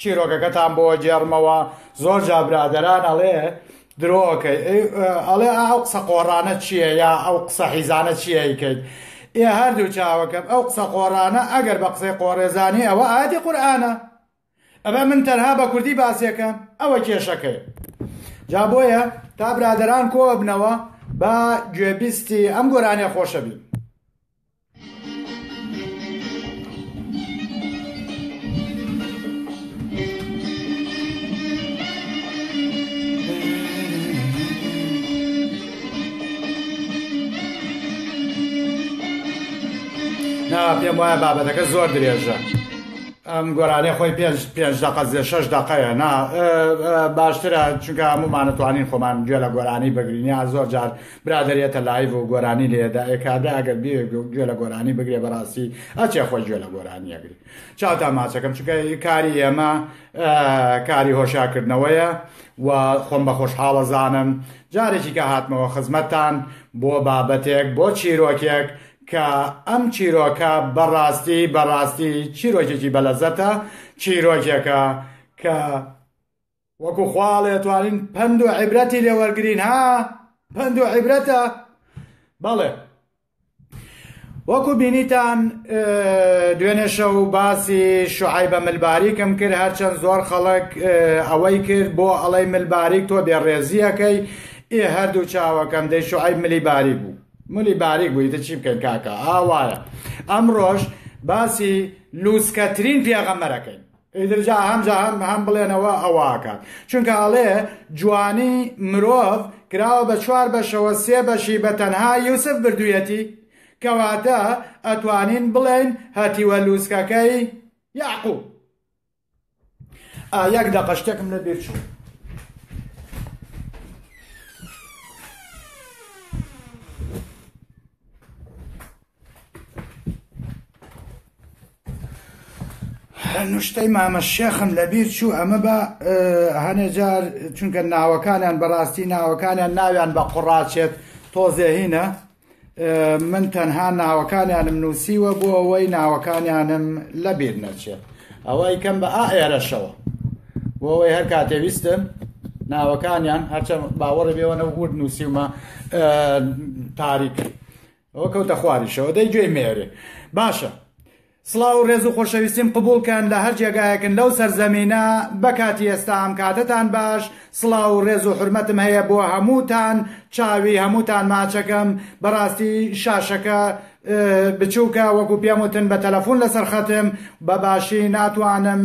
چیرۆکەکەتان بۆ جێرمەوە زۆر جابرادەران ئەڵێ درۆکەی ئەڵێ ئەو قسە قۆڕانە چییە یا ئەو قسە حیزانە چیە یکەیت. ئێ هەردوو چاوەکەم ئەو قسە قۆڕانە ئەگەر بە قسەی قۆڕێزانی ئەوە ئاتی قورآانە ئەمە من تەنها بە کوردی باسیەکەم ئەوە کێشەکەی جا بۆیە تا برادران کۆ بنەوە با گوێبیستی ئەم گۆرانێ خۆشەبی پێم وایە بابەتەکە زۆر درێژە ئەم گۆرانەی خۆی پێنج دقەزێ شش دقەیە نا باشترە چونکە هەمومانەتوانین خۆمان گوێ لە گۆرانی بەگرینی زۆر جار برادێتە لایڤ و گۆرانی لێدا ئێکادا ئەگەر گوێ لە گۆرانی بگرێ بەڕاستی ئەچێ خۆی گوێ لە گۆرانی ئەگری چاتا ماچەکەم چونکە کاری ئێمە کاری هۆشاکردنەوەیە و خۆم بە خۆشحاڵەزانم جارێکی کە هاتمەوە خزمەتان بۆ بابەتێک بۆ چیرۆکێک کە ئەم چیرۆکە بەڕاستی بەڕاستی چیرۆکێکی بەلەزەتە چیرۆکێکە کە وەکو خواڵێتوانین پند و عیبرەتی لێوەرگین ها پند و عیبرەتە بەڵێ وەکو بینیتان دوێنێ شەو باسی شوعای بە ملباریکم کرد هەرچەند زۆر خەڵک ئەوەی کرد بۆ ئەڵەی ملباریک تۆ بێ ڕێزیەکەی ئێ هەردوو چاوەکەم دەی شوعای ملیباری بوو ملی باریک بوویتە چی بکەن کاکە ئاوایە ئەمڕۆژ باسی لوسکەترین پیاغەمەرەکەین ئیدرجا هەمجا هەم هەم بڵێنەوە ئەواکە چونکە ئەڵێ جوانی مرۆڤ کراوە بە چوار بەشەوە سێ بەشی بە تەنها یوسف بردوویەتی کەواتە ئەتوانین بڵێن هەتیوە لوسکەکەی یاقوب یەک دەقەشتێکم لە بیرچوو. نوشتەی مامە شێخم لەبیر چوو ئەمە بە هەنێجار چونکە ناوەکانیان بەڕاستی ناوەکانیان ناویان بە قوڕاچێت تۆزێهینە من تەنها ناوەکانیانم نووسیوە بۆ ئەوەی ناوەکانیانم لەبیر نەچێت ئەوەی کەم بە ئاێرەشەوە بۆەوەی هەر کاتێویستم ناوەکانیان هەرچە باوەڕ بێەوەنە گورد نووسیمە تاریک ئەوە کەوتە خواریشەوە دەی گوێ مێرێ باشە. سڵاو و ڕێز و خۆشەویستیم قبولکەن لە هەر جێگایەکن لەو سەرزەمینە بەکاتی ئێستا ئەم کاتتان باش سڵاو و ڕێز و حرمەتم هەیە بۆ هەمووتان چاوی هەمووتان ماچەکەم بەڕاستی شاشەکە بچووکە وەکو پێموتن بە تەلەفۆن لەسەر خەتم بەباشی ناتوانم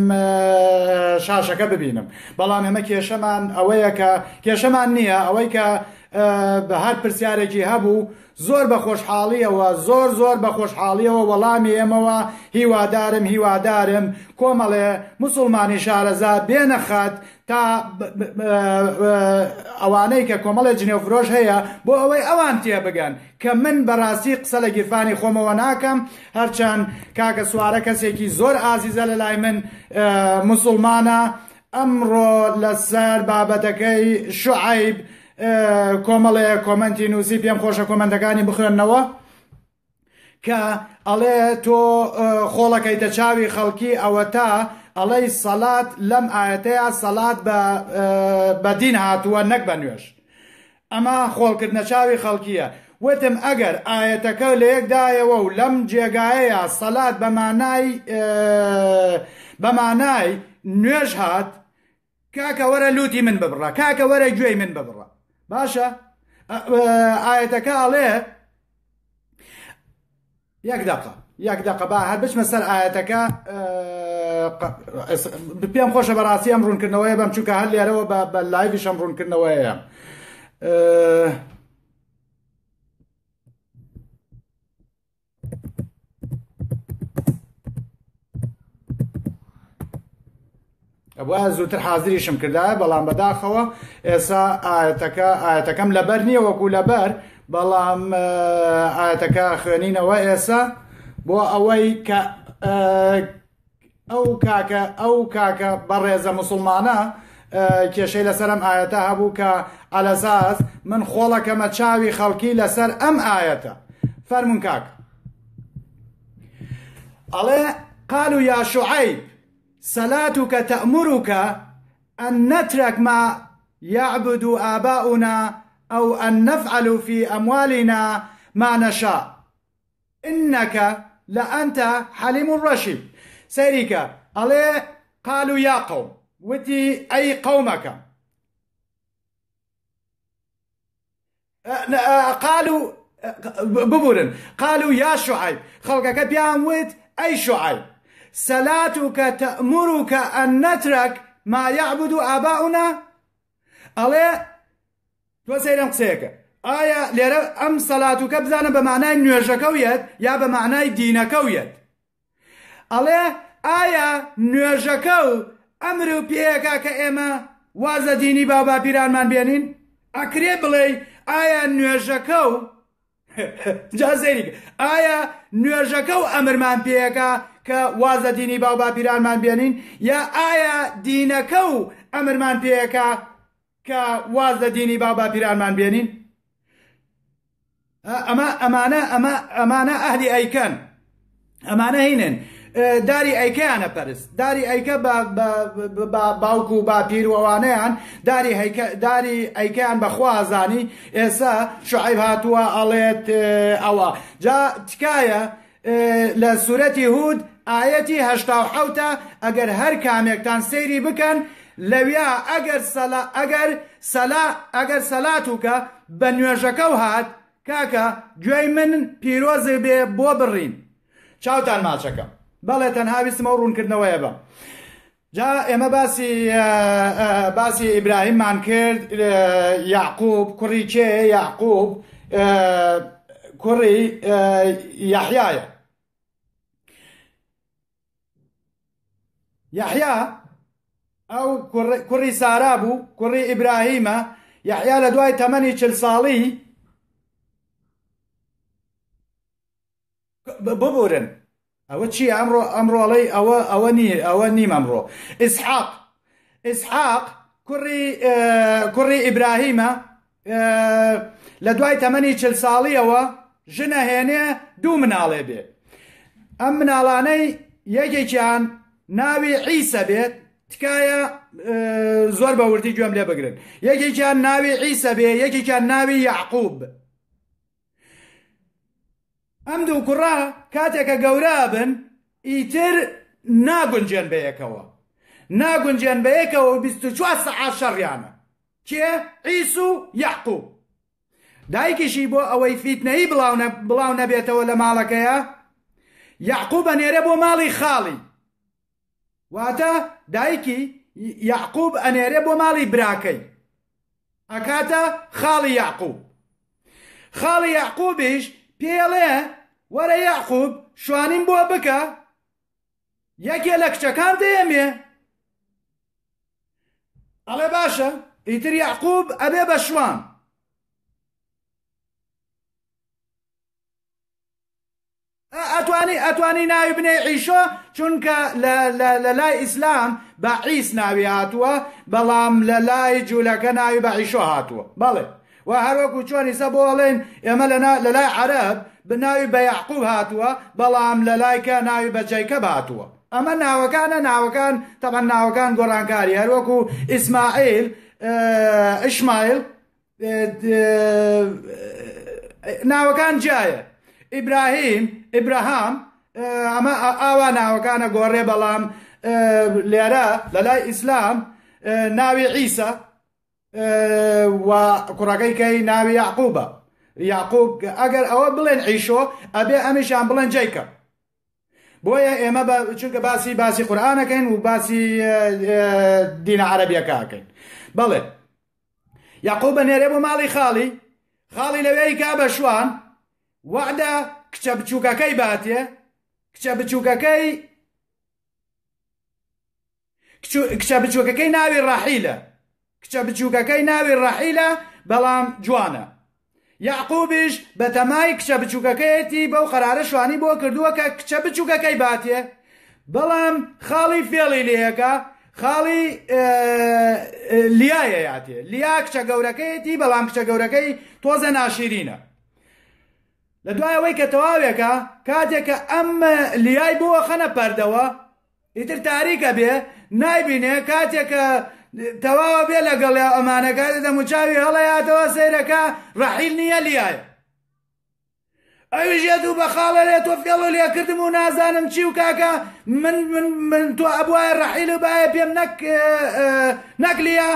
شاشەکە ببینم بەڵام هەمە کێشەمان ئەوەیە کە کێشەمان نییە ئەوەی کە بە هەر پرسیارێکی هەبوو، زۆر بە خۆشحاڵیەوە زۆر زۆر بە خۆشحاڵیەوە وەڵامی ئێمەوە هیوادارم هیوادارم کۆمەڵێ مسلمانی شارەزاد بێنەخات تا ئەوانەی کە کۆمەڵی جنێوفرۆژ هەیە بۆ ئەوەی ئەوان تێ بگەن کە من بەڕاستی قسە لە گیرفانی خۆمەوە ناکەم هەرچەند کاکە سوارە کەسێکی زۆر ئازیزە لە لای من مسلمانە ئەمڕۆ لەسەر بابەتەکەی شعیب. کۆمەڵێ کۆمەنتی نووسی پێم خۆشە کۆمەندەکانی بخرێنەوە کە ئەڵێ تۆ خۆڵەکەیتە چاوی خەڵکی ئەوە تا ئەڵەی سەلات لەم ئاەتەیە سەلات بەدین هاتووە نەک بە نوێش ئەمە خۆڵکردنە چاوی خەڵکیە وتم ئەگەر ئاەتەکە لە یەکدایەوە و لەم جێگایەیە سەلات بەمانای بەمانای نوێژ هات کاکە وەرە لوتی من ببڕە کاکە وەرە گوێی من ببڕە باشا ئاەتەکە أه، أه، عليه ياك دقه ياك دقه با هەر بچمە أه، سەر ئاەتەکە پێم خۆشە بەڕاستی ئەم ڕوونکردنەوەی بەم چووکە هەر لێرەوە بە لایویشەم ڕوونکردنەوەیە. بە زووتر حازریشم کردایە بەڵام بەداخەوە ئێستا ئاەتەکە ئاەتەکەم لەبەر نییە وەکو لەبەر بەڵام ئاەتەکە خوێنینەوە ئێستا بۆ ئەوەی کە ئەو کاکە ئەو کاکە بەڕێزە مسلمانە کێشەی لەسەرم ئاەتە هەبوو کە ئەلەساز من خۆڵەکەمە چاوی خەڵکی لەسەر ئەم ئاەتە فەرمون کاک ئەڵێ قالو یا شوعیب صلاتك تأمرك أن نترك ما يعبد آباؤنا أو أن نفعل في أموالنا ما نشاء إنك لأنت حليم رشيد سيريك عليه قالوا يا قوم ودي أي قومك أه، أه، قالوا ببورن أه، قالوا يا شعيب خلقك ويت أي شعيب سەلاتوکە تەمرروکە ئەن نەترەك ما يعبد ئاباؤنا ئەڵێ تۆ سەیرم قسەیەکە ئایا لێرە ئەم سەلاتوکە بزانە بە مانای نوێژەکەویەت یا بە مانای دینەکەویەت ئەڵێ ئایا نوێژەکە و ئەمر و پێەکە کە ئێمە وازە دینی بابا پیرانمان بێنین ئەکرێ بڵێ ئایا نوێژەکە و جازێریک ئایا نوێژەکە و ئەمرمان پێەکە کە وازە دینی باو باپیرانمان بێنین یا ئایا دینەکە و ئەمرمان پێەکە کە وازە دینی باو باپیرانمان بێنین ئەمە ئەمانە ئەمە ئەمانە ئەهلی ئەیکەن ئەمانە هینن داری ئەیکیانە پەرست داری ئەیکە باوک و باپیرەوانەیان داری ئەیکیان بەخوازانی ئێسا شعیب هاتووە ئەڵێت ئەوە جا تکایە لە سوورەتی هود ئاەتی هەشتا حوتە ئەگەر هەر کامێکتان سەیری بکەن لەویا ئەگەر ئەگەر سەلا ئەگەر سەلات وکە بە نوێژەکە و هات کاکە گوێی من پیرۆزی بێ بۆ بڕین چاوتان ماچەکە بەڵێ تەنهاویستمە ڕوونکردنەوەیە بە. جا ئێمە باسی باسی ئیبراهیممان کرد یاقوب کوڕی کێ یاقوب کوڕی یاحیایە يحيى او كري كري سارابو كري ابراهيم يحيى لدواي 8 صالي ببورن او شي امرو امرو علي او اواني اواني ممرو اسحاق اسحاق كري كري ابراهيم لدواي 8 صالي او جنا هنا دومنا لبي امنا لاني يجي كان ناوی عیسە بێت تکایە زۆر بەوردی گوێم لێ بگرن یەکێکیان ناوی عیسە بێ یەکێکیان ناوی یعقوب ئەم دوو کوڕا کاتێکە گەورە بن ئیتر ناگونجێن بەیەکەوە ناگونجێن بەیەکەوە 24 سەعات شەڕیانە کێ عیس و یعقوب دایکیشی بۆ ئەوەی فیتنەی بڵاو نەبێتەوە لە ماڵەکەیە یعقوب بە نێرە بۆ ماڵی خاڵی واتە دایکی یعقوب ئەنێرێ بۆ ماڵی براکەی ئەکاتە خاڵی یعقوب خاڵی یعقوبیش پێڵێ وەرە یعقوب شوانیم بۆ بکە یەکێ لە کچەکان دێمێ ئەڵێ باشە ئیتر یعقوب ئەبێ بە شوان اتواني ئەتوانی ناوی بنێ عیشۆ چونکە لا لا لا بە عیس ناوی هاتووە بەڵام لە لا جوولەکە ناوی بە عیشۆ هاتووە بەڵێ و هەروەکو چۆنیسە بۆڵێن ئێمە لا لا عرب هاتوا بلام لا بناوی بە یعقوب هاتووە بەڵام لە لایکە ناوی بەجیکە باتووە ئەمە ناوەکانە ناوەکان تەبەن ناوەکان گۆڕانکاری هەروەکو ئیسماعیل ئشمایل ناوەکان جايه ئیبراهیم ئیبراهام ئەمە ئاوا ناوەکانە گۆڕێ بەڵام لێرە لە لای ئیسلام ناوی عیسە کوڕەکەیکەی ناوی یاقوبە یاقوب ئەگەر ئەوە بڵێن عیشۆ ئەبێ ئەمیشان بڵێن جیکە بۆیە ئێمە چونکە باسی باسی قورآانەکەین و باسی دینە عەربیەکەکەین بەڵێ یاقوب بە نێرێ بۆ ماڵی خاڵی خاڵی لەوێی کا بە شووان وەعدە کچە بچووکەکەی باتێ کچە بچووکەکەی کچە بچووکەکەی ناوی ڕاحیلە کچە بچووکەکەی ناوی ڕاحیلە بەڵام جوانە یعقوبش بە تەمای کچە بچووکەکەیەتی بەو قەرارە شوانی بۆ کردووە کە کچە بچووکەکەی باتێ بەڵام خاڵی فێڵی لێەکە خاڵی لیایە یاتێ لیا کچە گەورەکەیەتی بەڵام کچە گەورەکەی تۆزە ناشیرینە لە دوایەوەی کە تەواوێکە کاتێکە ئەممە لیای بووە خەنە پەردەوە ئیتر تاریکە بێ نایبینێ کاتێکە تەواوە بێ لەگەڵێ ئەمانەکە دەموچاوی هەڵەیاتەوە سیرەکە ڕەحیل نییە لیایە ئەوژێت و بەخاڵە لێ تۆ فێڵ و لێکردم و نازانم چی و کاکە من من تۆ ئەبواە ڕەحیل و باە پێم نەک نەکلیە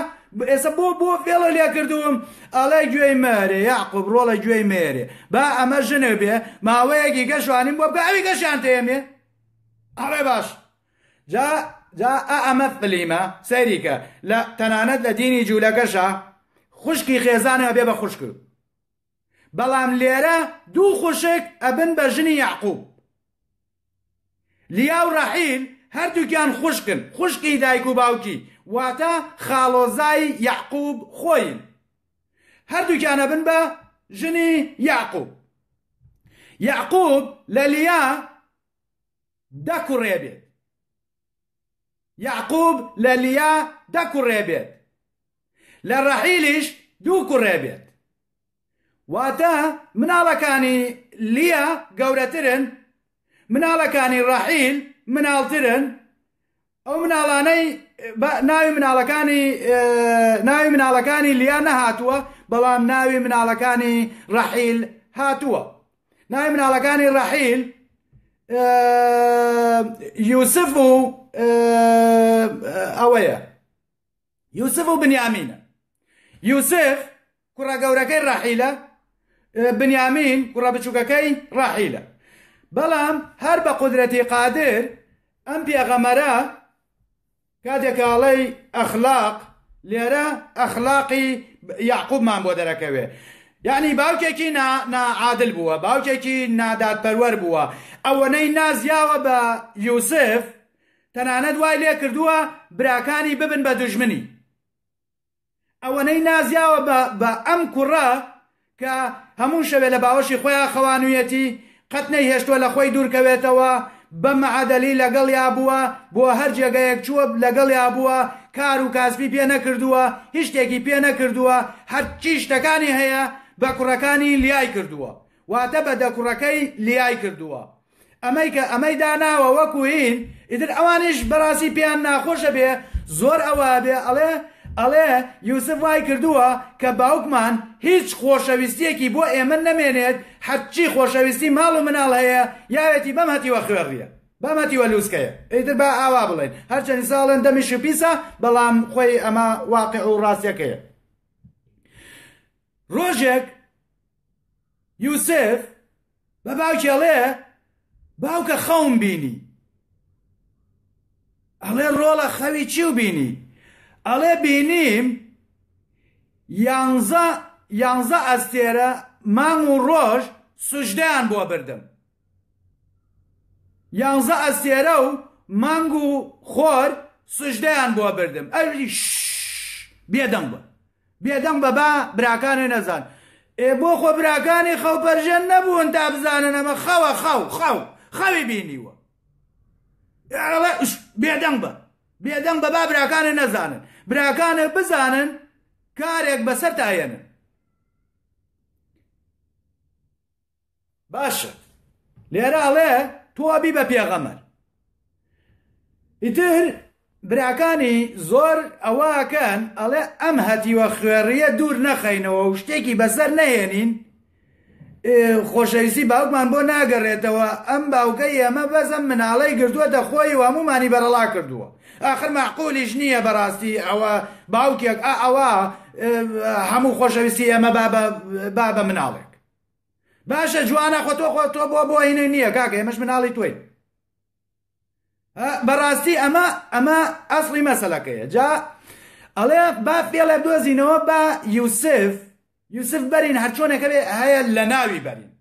ئێستا بۆ بۆ فێڵە لێ کردووم ئەڵای گوێی مارێ یاقوب ڕۆڵە گوێی مێرێ با ئەمە ژنە بێ ماوەیەکی گەشوانیم بۆ بکوی گەشیان تێمێ ئەڕێ باش جا جا ئەمە فلیمە سەریکە لە تەنانەت لە دینی جوولەکەشە خوشکی خێزانە بێ بە خوش کرد بەڵام لێرە دوو خوشک ئەبن بە ژنی یاقوب لیا و ڕحیل هەردووکیان خوشکن خوشکی دایک و باوکی واتە خاڵۆزای یعقوب خۆین هەردووکیانە بن بە ژنی یعقوب یعقوب لە لیا دەکوڕێ بێت یعقوب لە لیا دەکوڕێ بێت لە ڕەحیلیش دوو کوڕێ بێت واتە مناڵەکانی لیا گەورەترن مناڵەکانی ڕەحیل مناڵترن ئەو مناڵانەی ناوي من على كاني ناوي من على كاني اه، ليانا هاتوا بلام ناوي من على كاني رحيل هاتوا ناوي من على كاني رحيل يوسف اه، اويا اه، يوسف بن يامين يوسف كرة غوركي رحيلة بن يامين كرة بشوككي رحيلة بلام هرب قدرتي قادر أم بيغمرا کاتێکاڵی ئەخلاق لێرە ئەخلاقی یاقوبمان بۆ دەرەکەوێ. یعنی باوکێکی نعادل بووە باوکێکی نادادپەروەەر بووە ئەوەنەی نازیاوە بە یوسف تەنانە دوای لێ کردووە براکانی ببن بە دژمنی ئەوەنەی نازیاوە بە ئەم کوڕە کە هەموو شەوێ لە باوەشی خۆیان خەوانویەتی قەتنەی هێشتوە لە خۆی دوورکەوێتەوە بەمەعادەلی لەگەڵ یابووە بۆ هەر جێگەیەک چووە لەگەڵ یابووە کار و کاسبی پێ نەکردووە هیچ شتێکی پێ نەکردووە هەرچی شتەکانی هەیە بە کوڕەکانی لیای کردووە واتە بە دەکوڕەکەی لیای کردووە ئەمەی کە ئەمەی داناوە وەکوین ئیتر ئەوانش بەڕاستی پێیان ناخۆشە بێ زۆر ئەوە بێ ئەڵێ ئەڵێ یوسف وای کردووە کە باوکمان هیچ خۆشەویستیەکی بۆ ئێمە نەمێنێت حەچی خۆشەویستی ماڵ و مناڵ هەیە یاوێتی بەم هەتیوە خوێڕیە بەمەتیوە لوسکەیە ئیتر بە ئاوا بڵێن هەرچەند ساڵن دەمی شپیسە بەڵام خۆی ئەمە واقع و ڕاستیەکەیە ڕۆژێک یوسف بە باوکێڵێ باوکە خەوم بینی ئەڵێ ڕۆڵە خەوی چی و بینی ئەڵێ بینیم یانزە ئەستێرە مانگ و ڕۆژ سوژدەیان بۆ بردم یانزە ئەستێرە و مانگ و خۆر سوژدەیان بۆ بردم ئەوی بێدەم بە بێدەم بە با براکانی نەزان ئێ بۆ خۆ براکانی خەوپەرژەن نەبوون تا بزانن ئەمە خەوە خەو خەو خەوی بینیوە بێدەم بە بێدەم بە با براکانی نەزانن براکانە بزانن کارێک بەسەر تایەنن باشە لێرە ئەڵێ تۆبی بە پێغەمەر ئیتر براکانی زۆر ئەواکەن ئەڵێ ئەم هەتیوە خوێڕیە دوور نەخەینەوە و شتێکی بەسەر نەهێنین خۆشەویستی باوکمان بۆ ناگەڕێتەوە ئەم باوکە ئەمە بەزەم مناڵی گردووە دەخۆی و هەمومانی بەرەڵا کردووە آخر معقولیش نییە بەڕاستی ئەوە باوکێک ئەوە هەموو خۆشەویستی ئەمە با بە مناڵێک باشە جوانە خۆ تۆ خۆ تۆ بۆ بۆ هینە نییە کاکە ئێمەش مناڵی توین بەڕاستی ئەمە ئەمە ئەسڵی مەسەلەکەیە جا ئەڵێ با فێڵە دۆزینەوە بە یوسف یوسف بەرین هەرچۆنێکە هەیە لە ناوی بەرین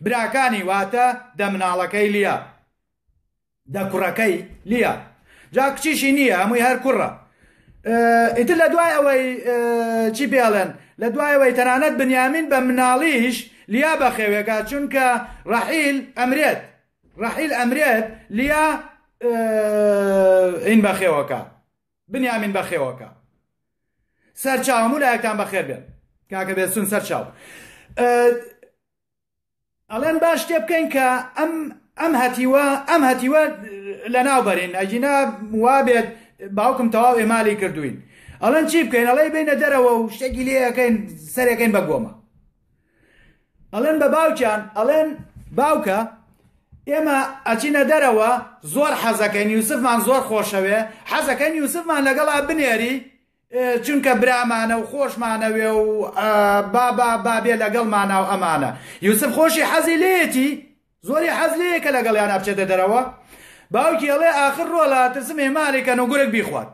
براکانی واتە دە مناڵەکەی لیە دە کوڕەکەی لیە جا کچیشی نییە هەمووی هەر کوڕە ئیتر لە دوای ئەوەی چی پێڵێن لە دوایەوەی تەنانەت بنیامین بە مناڵیش لیا بە خێوێکا چونکە ڕحیل ئەمرێت ڕحیل ئەمرێت لیا ئین بە خێوەکە بنیامین بە خێوەکە سەر چاوەمو لایەکتان بەخێر بێن کاکە بێتسون سەر چاو ئەڵێن باش تێ بکەین کە ئەم ئەم هەتیوە ئەم هەتیوە لە ناوبەرین ئەجینا وابێت باوکم تەواو ئێمالی کردوین ئەڵەن چی بکەین ئەڵی بینە دەرەوە و شتێکی لەکەین سەرەکەین بە گۆمە ئەڵێن بە باوکیان ئەڵێن باوکە ئێمە ئەچینە دەرەوە زۆر حەزەکەین یوسفمان زۆر خۆشەوێ حەزەکەن یوسفمان لەگەڵا بنێری چونکە برامانە و خۆشمانەوێ و بابا بابێ لەگەڵمانە و ئەمانە یوسف خۆشی حەزی لێتی زۆری حەز لەیەکە لەگەڵیان ئەبچێتە دەرەوە باوکی ئەڵێ آخر ڕۆ لاتەسم هێمالێکە نەگورێک بیخوات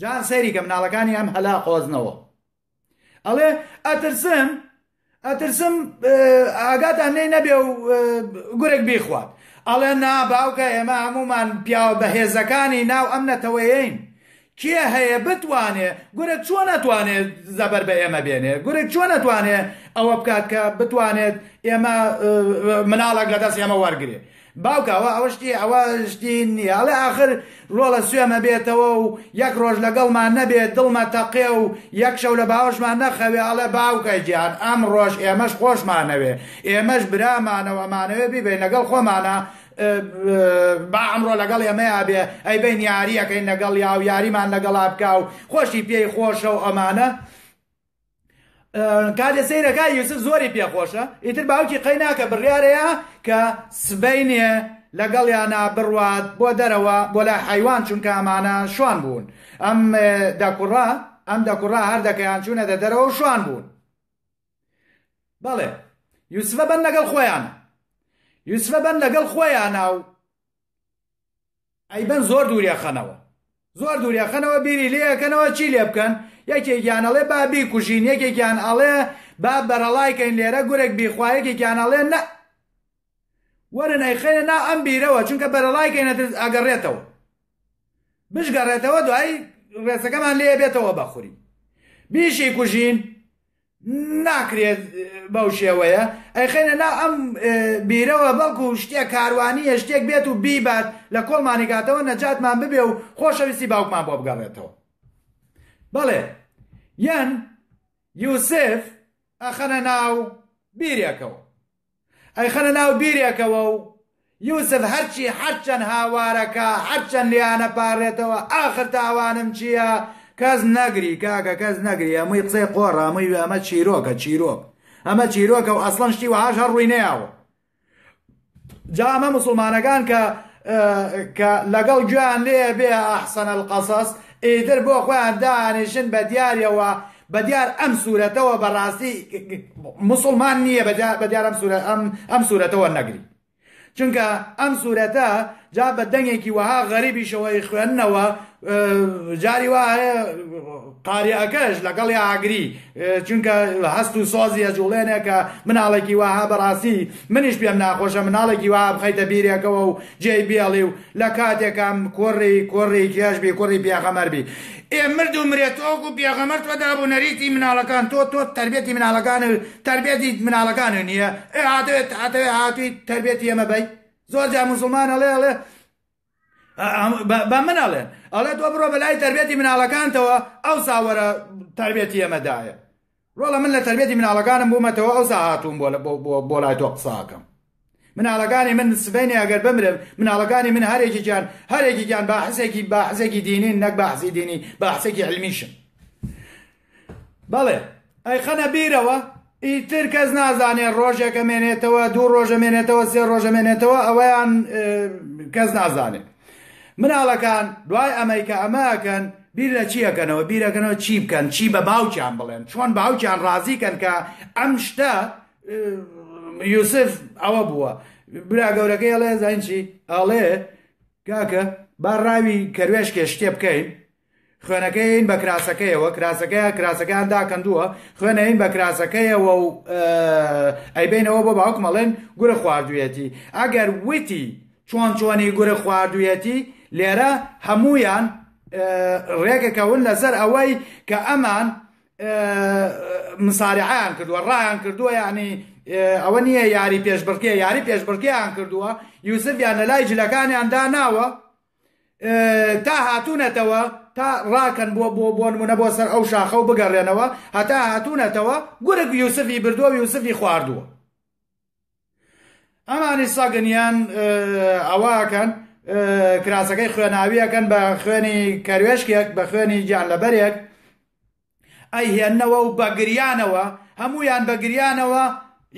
جان سەری کە مناڵەکانی ئەم هەلا خۆزنەوە ئەڵێ ئەترسم ئەترسم ئاگاتان نەی نەبێ و گورێک بیخوات ئەڵێ نا باوکە ئێمە هەمومان پیاوە بەهێزەکانی ناو ئەم نەتەوەیین کێ هەیە بتوانێ گورێک چۆن ناتوانێت زەبەر بە ئێمە بێنێ گورێک چۆن ناتوانێت ئەوە بکات کە بتوانێت ئێمە مناڵک لەدەست ئێمە وەرگێ باوکەوە ئەوە شتی ئەوە شتی نیاڵێ آخر ڕۆڵە سوێمە بێتەوە و یەک ڕۆژ لەگەڵمان نەبێت دڵمە تەقێ و یەک شەو لە باوەشمان نەخەوێ ئەڵێ باوکە گیان ئەم ڕۆژ ئێمەش خۆشمانەوە ئێمەش برامانەوەمانەوە بیبێ لەگەڵ خۆمانە با ئەمڕۆ لەگەڵ ئێمەیە بێ ئەی بین یاریەکەین لەگەڵ یا و یاریمان لەگەڵا بکە و خۆشی پێی خۆشە و ئەمانە. کاتێ سیرەکە یوسف زۆری پێخۆشە ئیتر باوکی قەیناکە بڕیارەیە کە سبینێ لەگەڵیانە بڕوات بۆ دەرەوە بۆ لای حیوان چونکە ئەمانە شوان بوون ئەم داکوڕا ئەم دەکوڕا هەردەکەیان چوونەدە دەرەوە و شوان بوون بەڵێ یوسفە بەن لەگەڵ خۆیان یوسفە بەن لەگەڵ خۆیانە و ئەی بن زۆر دووریە خەنەوە زۆر دووریە خەنەوە بیری لێەکەنەوە چی لێ بکەن یەکێکیان ئەڵێ بابی کوژین یەکێکیان ئەڵێ با بەرەڵایکەین لێرە گورێک بیخوایەکێکیان ئەڵێ نە وەرن ئەیخێنە نا ئەم بیرەوە چونکە بەرەڵایکەینە ئەگەڕێتەوە بشگەڕێتەوە دوای ڕێسەکەمان لێ بێتەوە بەخوری بیشی کوژین ناکرێت بەو شێوەیە ئەیخێنە نا ئەم بیرەوە بەڵکو شتێک کاروانی شتێک بێت و بیبات لە کۆڵمانیگاتەوە نەجاتمان ببێ و خۆشەویستی باوکمان بۆ بگەڕێتەوە بەڵێ یەن یوسف ئەخەنە ناو بیرێکەوە ئەی خەنە ناو بیرێکەوە و یوسف هەرچی هەرچەند هاوارەکە هەرچەند لیانە پارێتەوە ئاخر تاوانم چییە؟ کەس نەگری کاکە کەس نەگری ئەمەی قسەی قۆڕامەی ئەمە چیرۆکە چیرۆک ئەمە چیرۆکە و ئەسڵەن شتی وهاش هەڕووی نەیاوە جامە مسلمانەکان کە کە لەگەڵ گویان لێ بێ ئەحسەنە قەسەست ئیتر بۆ خۆیان دانیشن بە دیارەوە بە دیار ئەم سوورەتەوە بەڕاستی مسلمان نییە بە دیار ئەم سوورەتەوە نەگری چونکە ئەم سوورەتە جا بە دەنگێکی وەها غەریبی شەوەی خوێندنەوە جاری وا هەیە قاریەکەش لەگەڵی ئاگری چونکە هەست و سۆزی ئەجوڵێنێکە مناڵێکی واها بەڕاستی منیش پێم ناخۆشە مناڵێکی وا بخەیتە بیرێکەوە و جێی بێڵی و لە کاتێکم کۆڕی کۆڕی کێشبی کوڕی پێغەمەربی ئێ مرد و مرێت ئۆک و پێغەمەرت وەدا بوو نەریتی مناڵەکان تۆ تۆ تربێتی مناڵەکان تربێتی مناڵەکان نییە ئێ هاتوێت هاتوێت هاتووی تربێتی ئەمە بی زۆر جا مسلمانە لێڵێ با مناڵێن ئەڵێ تۆ بڕۆ بەلای تربێتی مناڵەکانتەوە ئەو ساوەرە تربێتی ئەمەدایە ڕۆڵە من لە تربێتی مناڵەکانم بوومەتەوە ئەو ساهاتوم بۆ بۆ لای تۆ قساکەم مناڵەکانی من سبێنی ئەگەر بمرم مناڵەکانی من هەرێکی گیان هەرێکی گیان باحزێکی باحزێکی دینی نەک باحزی دینی باحسێکی علمیشم بەڵێ ئەی خەنە بیرەوە ئیتر کەس نازانێ ڕۆژێکە مێنێتەوە دوو ڕۆژە مێنێتەوە سێ ڕۆژە مێنێتەوە ئەوەیان کەس نازانێت مناڵەکان دوای ئەمریکا ئەماکەن بیر لە چیەکەنەوە بیرەکەنەوە چی بکەن چی بە باوچیان بڵێن چۆن باوچیان ڕازیکەن کە ئەم شتە یوسف ئەوە بووە برا گەورەکەی ئەڵێ زانچی ئەڵێ کاکە با ڕاوی کەروێش کێشتێ بکەین خوێنەکەین بە کراسەکەیەوە کراسەکەی کراسەکەیان داکەندووە خوێنەین بە کراسەکەیەوە و ئەیبینەوە بۆ باوکمەڵێن گورە خواردویەتی ئەگەر وتی چۆن چۆنی گورە خواردویەتی لێرە هەمویان ڕێگەکەون لەسەر ئەوەی کە ئەمان مساریعیان کردووە ڕایان کردووە ینی ئەوە نییە یاری پێشبڕکێ یاری پێشبڕکیان کردووە یوسفیان لە لای جلەکانیاندا ناوە تا هاتوونەتەوە تا ڕاکەن بۆ بۆ بۆنمونە بۆ سەر ئەو شاخە و بگەڕێنەوە هەتا هاتوونەتەوە گورگ یوسفی بردووە یوسفی خواردووە ئەمانی ساگنیان ئەواکەن کراسەکەی خوێناویەکەن بە خوێنی کەروێشکێک بە خوێنی گیان لەبەرێک ئەی هێننەوە و بەگریانەوە هەمویان بەگریانەوە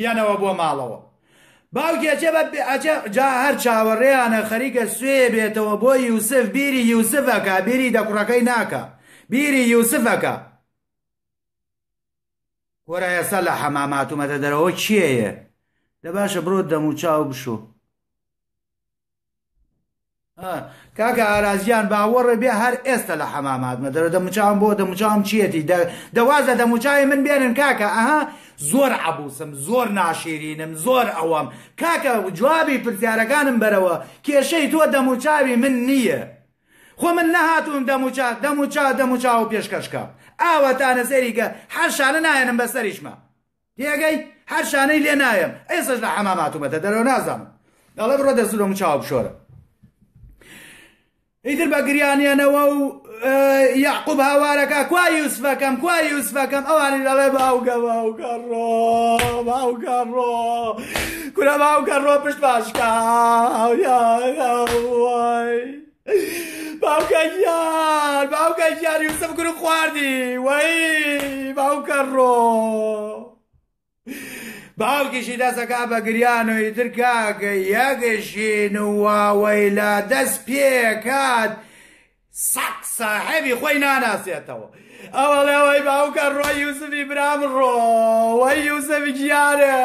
یانەوە بۆ ماڵەوە باوکێچێ جا هەر چاوەڕێیانە خەریکە سوێ بێتەوە بۆ یوسف بیری یوسفەکە بیری دەکوڕەکەی ناکە بیری یوسفەکە وەرە ئێستا لە حەماماتومەتە دەرەوە چیەیە لە باشە برۆت دەموچاو بشوو کاکە ئارازیان باوەڕە بێ هەر ئێستا لە حەماماتمە دەرە دەموچان بۆ دەموچام چیەتی دەوازە دەموچای من بێنن کاکە ئەها زۆر عبوسم زۆر ناشیرینم زۆر ئەوەم کاکە جوابی پرسیارەکانم بەرەوە کێشەی تۆ دەموچاوی من نییە. خۆ من نەهاتوون دەموچا دەموچا دەموچا و پێشکەشکە ئاوەتانە سەریکە هەر شانە نایەنم بە سەریشمە دیگەی هەر شانەی لێ نایم ئێسش لە حەماماتومەتە دەرەوە نازانم دەڵێ بڕۆ دەسوۆ موچاو بشۆرە إذا ئیتر بەگریانیانەوە و یعقوب آه، هاوارەکە کوای یوسفەکەم کوای یوسفەکەم ئەوانی دەڵێ باوگە باوکەڕۆ باوکەڕۆ أو باوکەڕۆ پشت باشکە باوکەیار باوکە یاری وسم کورو خواردی أو باوکەڕۆ. باوکیشی دەسەکە بە گریانەوەی ترکاکە یەگەشین واوەی لە دەست پێکات سەق ساحبی خۆی ناناسێتەوە. ئەوەڵەوەی باوکە ڕۆی یوسفی برام ڕۆوەی یوسفی گیارە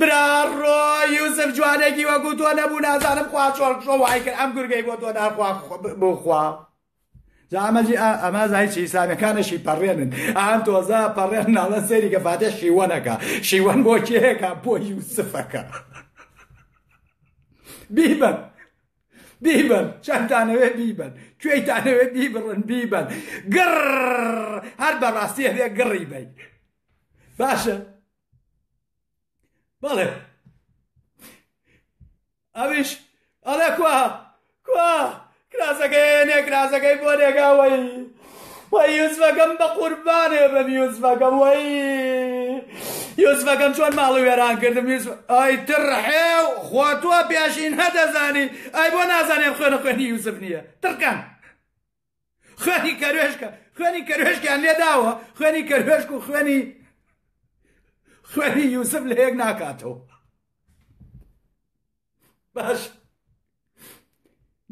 برا ڕۆ یوسف جوانێکی وەگو تۆ نەبوو نازانم خوا چۆڵ ڕۆ وای کرد ئەم گورگەی بۆ تۆ ناخوا بخوا. ئەمەجی ئەمازایکی ئیسلامیەکانشی پەڕێنن ئەم تۆزا پەڕێن ناڵە سەری کە فاتە شیوەنەکە شیوەن بۆ کێەکە بۆ یوسفەکە بیبن بیبن چەندانەوێ بیبن کوێیتانەوێ بیبڕن بیبن گڕ هەر بەڕاستی هەبێ گڕی بی باشە بەڵێ ئەوش ئەڵێ کو کو کراسەکەێنێ کراسەکەی بۆ دێگاوەی وەی یوسفەکەم بە قوربانێ بەم یوسفەکەم وەی یوسفەکەم چۆن ماڵی وێران کردم ئای ترحێو خواتووە پێشین هەدەزانی ئای بۆ نازانێم خوێنە خوێنی یوسف نییە ترکەم خوێنی کەروێشکە خوێنی کەروێشکیان لێداوە خوێنی کەروێشک و خوێنی خوێنی یوسف لە هێک ناکاتەوە باش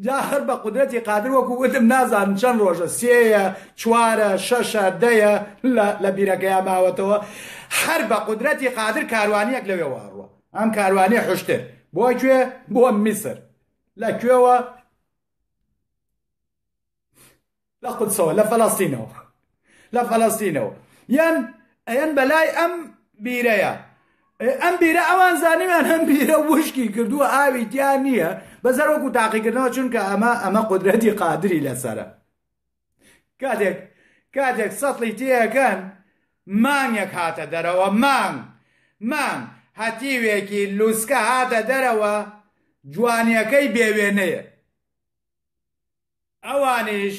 جا هەر بە قدرەتی قادر وەکو وتم نازانم چەند ڕۆژە سێە چوارە شەشە دەیە لە بیرەکەیان ماوەتەوە هەر بە قدرەتی قادر کاروانیەک لەوێ واڕوە ئەم کاروانی حشتر بۆکوێ بۆ میسر لە کوێوە لە قودسەوە لە فەلەستینەوە لە فەلەستینەوە یان ئەەن بەلای ئەم بیرەیە ئەم بیرە ئەوان زانیمان هەم بیرە وشکی کردووە ئاوی تیان نییە بەزەر وەکو تاقیکردنەوە چونکە ئەمە ئەمە قدرەتی قادری لەسرە کاتێک کاتێک سەڵی تەکەن مانگێک هاتە دەرەوە مانگ مانگ هەتیوێکی لوسکە هاتە دەرەوە جوانیەکەی بێوێنەیە ئەوانیش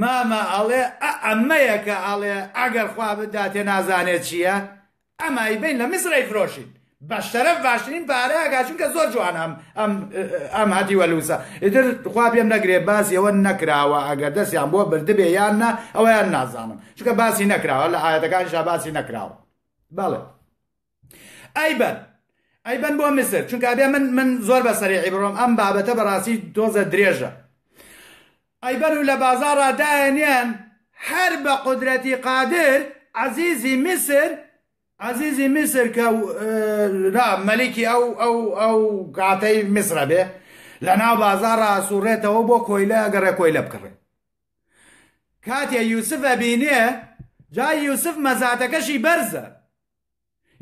مامە ئەڵێ ئەمەیەکە ئەڵێ ئەگەر خوا بداتێ نازانێت چییە؟ ئەمای بین لە میزرای فرۆشین بەشتەرە باشترین پارەیەگاچون کە زۆر جوانم ئەم ئەم هاتی وەلووسە ئیتر خوا پێم نەگرێ باسیەوە نەکراوە ئەگەر دەستیان بۆ بردبێ یان نە ئەوەیان نازانم چکە باسی نەکراوە لە ئاەتەکانشا باسی نەکراوە بەڵێ ئەیبەن ئەیبەن بۆ مسر چونکە بێ من من زۆر بەسەری بڕۆم ئەم بابەتە بەڕاستی دۆزە درێژە ئەیبەن و لە بازارڕدایەنیان هەر بە قدرەتی قادر عزیزی مسر عزیزی میسر کە مەلیکی ئەو ئەو ئەو کاتەی میسرە بێ لە ناو بازارڕ سوڕێتەوە بۆ کۆیلە ئەگەڕێ کۆی لە بکڕێ کاتێ یوسفە بینێ جای یوسف مەزاتەکەشی بەرزە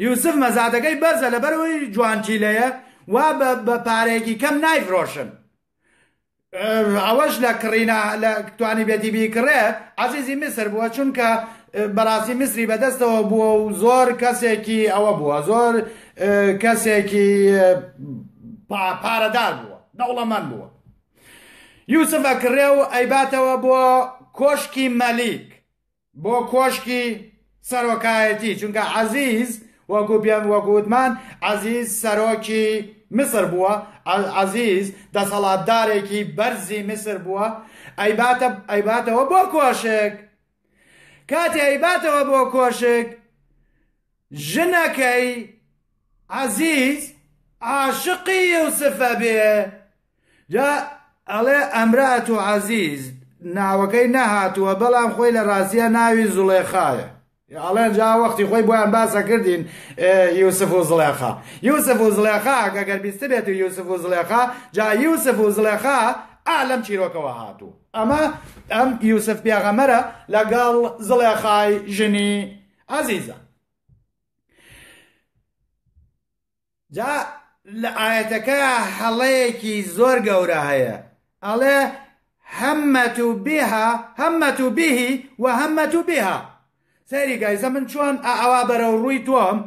یوسف مەزاتەکەی بەرزە لە بەرەوەی جوانچیلەیە وا بە پارێکی کەم نایفرۆشن ئەوەش لە کڕینا لە توانی بێتی بیکڕێ عزیزی میسر بووە چونکە بەڕاستی مصری بەدەستەوە بووە و زۆر کەسێکی ئەوە بووە زۆر کەسێکی پارەدار بووە دەوڵەمەند بووە یوسفە کڕێ و ئەیباتەوە بۆ کۆشکی مەلیک بۆ کۆشکی سەرۆکایەتی چونکە عزیز وەکو پێم وەگووتمان عزیز سەرۆکی مصر بووە عزیز دەسەڵاتدارێکی بەرزی مصر بووە ئەیباتە ئەیباتەوە بۆ کۆشێک کاتی ئەیباتەوە بۆ کۆشک ژنەکەی عزیز عاشقی یوسفە بێ جا ئەڵێ ئەمرات و عزیز ناوەکەی نەهاتووە بەڵام خۆی لە ڕاستیە ناوی زوڵێخایە ئەڵێن جا وەختی خۆی بۆیان باسە کردین یوسف و زڵێخا یوسف و زڵێخا گەگەر بیست بێت و یوسف و زڵێخا جا یوسف و زڵێخا ئالم چیرۆکەوە هاتوو ئەمە ئەم یوسف پیاغەمەرە لەگەڵ زڵێخای ژنی عزیزە جا لە ئاەتەکە هەڵەیەکی زۆر گەورە هەیە ئەڵێ هەممەت و بها هەممەت و بیهی و هەممەت و بها سەری گایزە من چۆن ئەوا بەرە و ڕووی تۆم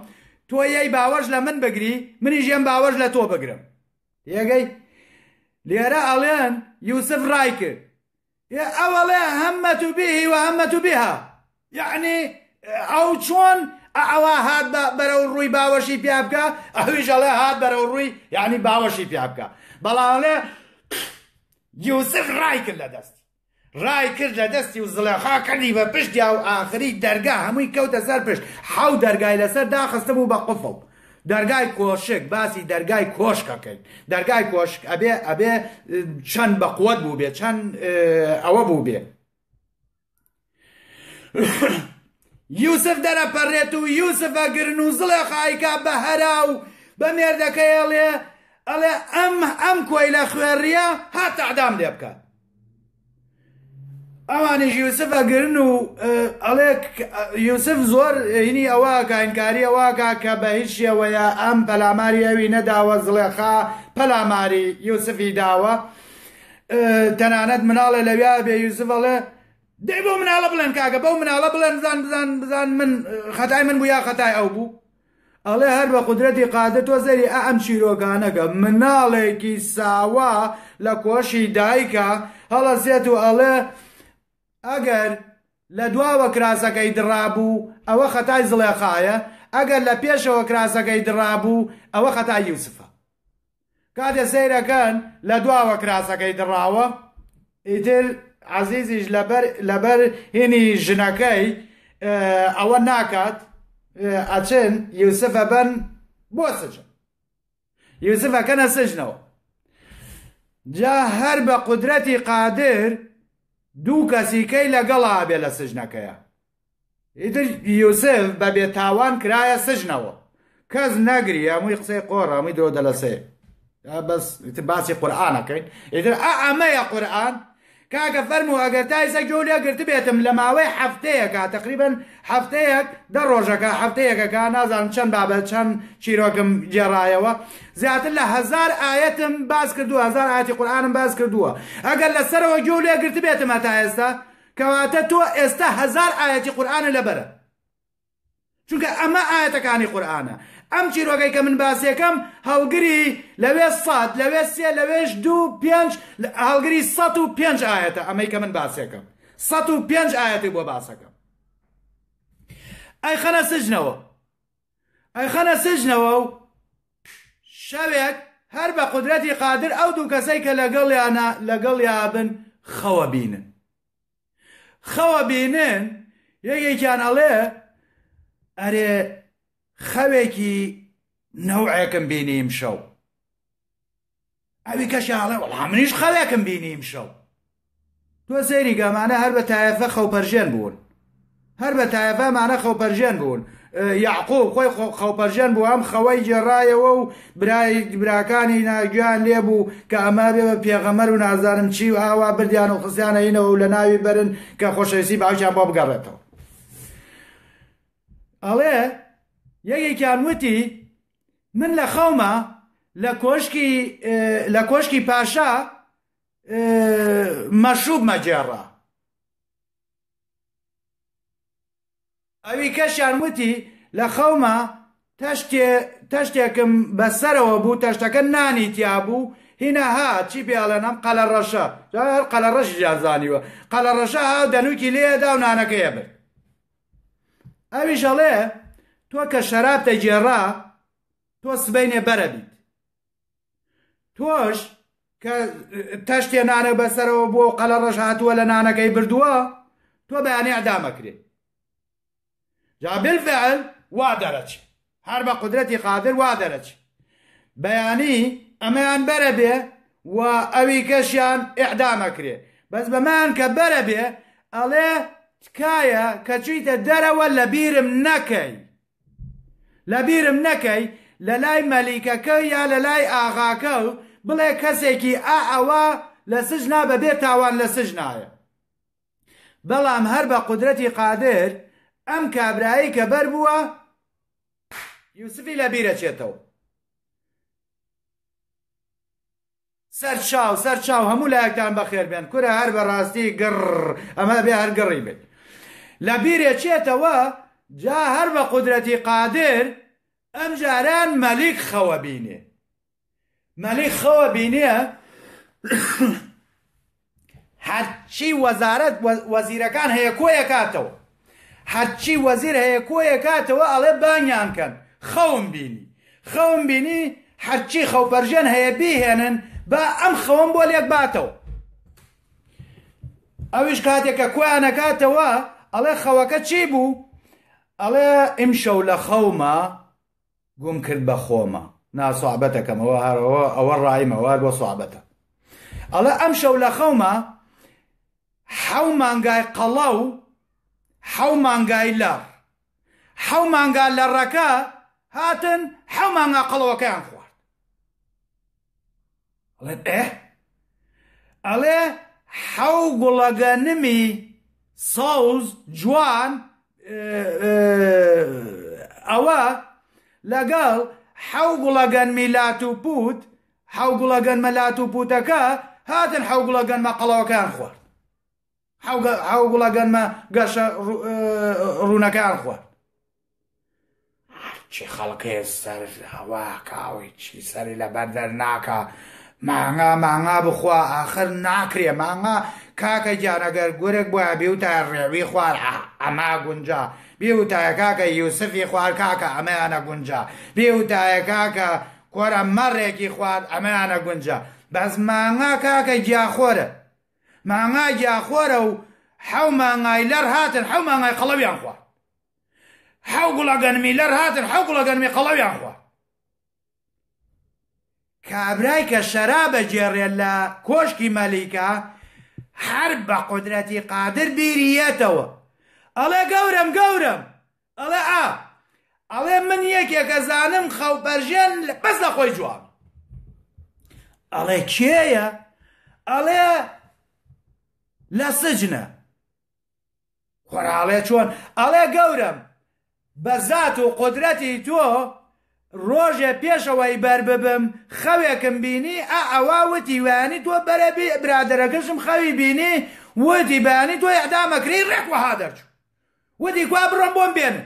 تۆ یەی باوەش لە من بگری منیش ئەم باوەش لە تۆ بگرم یەگەی لێرە ئەڵێن یوسف ڕای کرد ئەوەڵێ هەممەت و بێهی و هەممەت و بێها یعنی ئەو چۆن ئەوە هات بەرە و ڕووی باوەشی پیا بکە ئەویژەڵێ هات بەرە و ڕووی یعنی باوەشی پیا بکە بەڵامڵێ یوسف ڕای کرد لە دەست ڕای کرد لە دەستی و زڵێخا کردی بە پشتیا و ئاخری دەرگا هەمووی کەوتە سەر پشت حەو دەرگای لەسەر داخستم و بە قفڵ دەرگای کۆشک باسی دەرگای کۆشکەکەین دەرگای کۆشک ئەبێ ئەبێ چەند بە قوت بوو بێ چەند ئەوە بوو بێ یوسف دەرەپەڕێت و یوسفە گرن و زڵێ خایکا بە هەرا و بە مێردەکەی ئەڵێ ئەڵێ ئەم ئەم کۆی لە خوێڕیە هات عدام لێ بکات ئەوانش یوسف ئەگرن و ئەڵێ یوسف زۆر هینی ئەوە گانکاری ئەوەکە کە بە هیچ شێوەیە ئەم پەلاماری ئەوی نەداوە زڵێخا پەلاماری یوسفی داوە تەنانەت مناڵە لەویا بێ یوسفڵێ دەی بۆ مناڵە بڵێن کاگە بەو مناڵە بڵێن بزان بزان بزان من خەتای من بوو یا خەتای ئەو بوو ئەڵێ هەر بە قدرەتی قادە تۆ زەری ئەم چیرۆگانەگە مناڵێکی ساوا لە کۆشی دایکە هەڵەسێت و ئەڵێ ئەگەر لە دواوە کراسەکەی دڕابوو ئەوە خەتای زڵێخایە ئەگەر لە پێشەوە کراسەکەی دڕابوو ئەوە خەتای یوسفە کاتە سیرەکەن لە دواوە کراسەکەی دڕاوە ئیتر عزیزیش لەبەر هێنی ژنەکەی ئەوە ناکات ئەچن یوسفە بن بۆ سجن یوسفەکەنە سژنەوە جا هەر بە قدرەتی قادر دوو کەسیکەی لەگەڵا بێ لە سژنەکەیە ئیتر یوسف بە بێ تاوان کرایە سژنەوە کەس نەگری هەمووی قسەی قۆڕە هەمووی درۆ دەلەسێ بەس باسی قورآانەکەین ئیتر ئەمەیە قورآان کاکە فەرمو ئەگەر تایسە جۆلیا گرت بێتم لە ماوەی هەفتەیەکە تقریبن هەفتەیەک دە ڕۆژەکە هەفتەیەکەکە نازان چەند بابەت چەند چیرۆکم جێڕایەوە زیاتر لە هزار ئاەتم باز کردووە هزار ئاتی قورآانم باز کردووە ئەگەر لەسەرەوە جۆلیا گرت بێتمە تا ئێستا کەواتە تۆ ئێستا هزار ئاەتی قورآانە لەبەرە چونکە ئەمە ئاەتەکانی قورآانە ئەم چیرۆگەی کە من باسیەکەم هەڵگری لەوێ سات لەوێ سێ لەوێش دوو پێنج هەڵگری سە و پێنج ئاەتە ئەمەی کە من باسیەکەم سە و پێنج ئاەتی بۆ باسەکەم ئەی خەنە سژنەوە ئەی خەنە سژنەوە و شەوێک هەر بە قدرەتی قادر ئەو دوو کەسەی کە لەگەڵیانە لەگەڵ یابن خەوە بینن خەوە بینن یەکێکیان ئەڵێ ئەرێ خەوێکی نەوعێکم بینیم شەو ئەوی کەشیاڵێ وەڵام منیش خەوێکم بینیم شەو تۆ سێری گەمانە هەر بە تایەفە خەوپەرژێن بوون هەر بە تایەفەمانە خەوپەرژێن بوون یعقوب خۆی خەوپەرژەن بوو ئەم خەوەی جێڕایەوە و براکانی ناگویان لێبوو کە ئەمە بێ بە پێغەمەر و نازانم چی و ئاوا بردیان و خزیانەینەوە لە ناوی بەرن کە خۆشەویستی باوچیان بۆ بگەڕێتەوە ئەڵێ یەکێکیان وتی من لە خەومە لە کۆشکی لە کۆشکی پاشا مەشوب مەجێڕە ئەوی کەشیان وتی لە خەومە تەشتێکم بەسەرەوە بوو تەشتەکە نانی تیا بوو هینا ها چی پێڵێنم قەلە ڕەشە هەر قەلە ڕەشی جازانیوە قەلە ڕەشە ها دەنووکی لێدا و نانەکەیە برد ئەویشەڵێ تو کە شەراب دەگێڕا تو سبەینێ بەرە توش که اه، تشتی نانه بسر و بو قەلە رشاعت هاتووە لە که بردووە تو بەیانێ ئەدامەکرێت کرد جا بالفعل دەرەچێت هەر بە قدرتی قادر وا دەرەچێت اما ان بەرە بێ و ئەوی کەشیان ئەعدامەکرێ بەس بەمان کە بەرە بێ ئەڵێ تکایە کە چیتە دەرەوە بیرم نەکەی لەبیرم نەکەی لە لای مەلیکەکە یا لە لای ئاغاکە و بڵێ کەسێکی ئا ئەوە لە سژنا بەبێ تاوان لە سژنایە بەڵام هەر بە قدرەتی قادر ئەم کابرایی کە بەر بووە یوسفی لە بیرە چێتەوە سەر چاو سەر چاو هەموو لایەکتان بەخێر بێن کورە هەر بە ڕاستی گڕ ئەمە بێ هەرگەڕی بێت لە بیرێ چێتەوە جا هەر بە قدرەتی قادر ئەم جاران مەلیک خەوە بینێ مەلیک خەوە بینێ هەرچی وەزارەت وەزیرەکان هەیە کۆیە کاتەوە هەرچی وەزیر هەیە کۆیە کاتەوە ئەڵێ بانیانکەن خەوم بینی خەوم بینی هەرچی خەوپەرژەن هەیە بیهێنن بە ئەم خەوم بۆ لێک باتەوە ئەویش کاتێکە کویانەکاتەوە ئەڵێ خەوەکە چی بوو؟ ئەڵێ ئیمشەو لە خەومە گوم کرد بە خۆمە ناسوابەتەکەمەوە هەرەوە ئەوە ڕایمەوە بۆ سوابەتە ئەڵە ئەم شەو لە خەومە حەو مانگای قەڵە و حەو مانگای لە حەو مانگا لە ڕەکە هاتن حەو مانگا قەڵەوەکەیان خوارد ئەڵێ ئێ ئەڵێ حەو گوڵەگە نمی سەوز جوان ئەوە لەگەڵ حەوگوڵەگەن میلات و پوت حەوگوڵەگەن مەلات و پوتەکە هاتن حەوگوڵەگەنمە قەڵەوەکان خوارد حەوگوڵەگەنمە گەشە ڕوونەکان خوارد چی خەڵکێ سەر هەوا کاوی چی سەری لە بەردەر ناکە ماغا ماغا بخوا آخر ناکرێ ماغا کاکە جارەگەر گورگ بووە بێ و تا ڕێوی خوار ئەما گونجا بێ و تایە کاکە یوسفی خوار کاکە ئەمەیانە گونجا بێ و تایە کاکە کۆرە مەڕێکی خوارد ئەمەیانە گونجا بەس ماغا کاکە گیاخۆرە ماغا گیاخۆرە و حەو ماغای لەر هاتن حەو ماغای قەڵەویان خوارد حەو گوڵە گەنمی لەر هاتن حەو گوڵە گەنمی قەڵەویان خوارد کابرای کە شەرا بەجێڕێت لە کۆشکی مەلیکە هەر بە قدرەتی قادر بیریەتەوە ئەڵێ گەورم گەورم ئەڵێ ئا ئەڵێ من یەکێکە زانم خەوبەرژێن بەس لە خۆی جواب ئەڵێ کێیە ئەڵێ لە سجنە خۆراڵێ چۆن ئەڵێ گەورم بە زات و قدرەتی تۆ ڕۆژێ پێشەوەی بەر ببم خەوێکم بینی ئە ئەواوتی وانی تۆ بەرەبی برادەرەکەشم خەوی بینی وتی بانی تۆ یادامەکری ڕێکوەها دەرچوو وتی کوا بڕم بۆم بێنن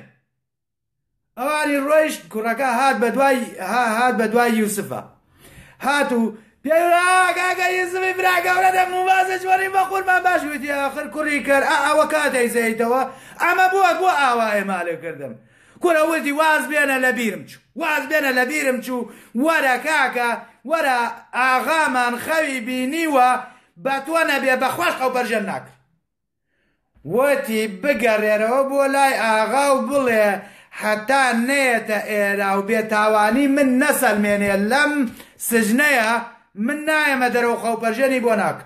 ئەوانی ڕۆیشت کوڕەکە هات بە دوای هات بە دوای یوسفە هات و پێراگەگە یزمی براگەورە دەم وازە جوەری بە قورمان باش وتی آخر کوڕی کرد ئەوە کاتەی زەیتەوە ئەمە بووە بۆ ئاوایە مالە کردم. کوورەوردی واز بێنە لە بیرم چوو واز بێنە لە بیرم چوو وەرە کاکە وەرە ئاغامان خەوی بینیوە بە تۆ نەبێ بەخواش قەو بەرژەن ناکرد وتی بگەڕێرەوە بۆ لای ئاغا و بڵێ حتا نێتە ئێرا و بێتاوانی من نەسەلمێنێ لەم سژنەیە من نایەمە دەرەوە خەوپەرژێنی بۆ ناکە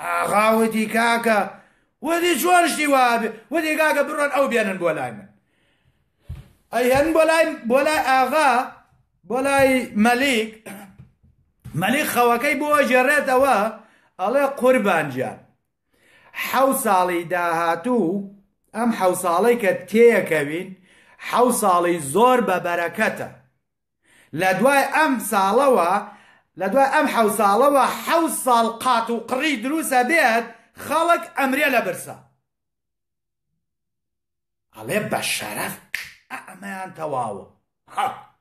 ئاغاوتی کاکە وەدی جۆرشی وابێ وەدی گاگە بڕۆن ئەو بێنن بۆ لای من ئەی هەن بۆ لای بۆ لای ئاغا بۆ لای مەلیک مەلیک خەوەکەی بۆ ژێڕێتەوە ئەڵێ قوربانجیان حەو ساڵی داهاتوو ئەم حەو ساڵی کە تێیەکەوین حەو ساڵی زۆر بە بەرەکەتە لە دوای ئەم ساڵەوە لە دوای ئەم حەو ساڵەوە حەو ساڵ قات و قڕی دروسە بێت خەڵک ئەمرێ لە برسە ئەڵێ بە شەرەف ئەمەیان تەواوە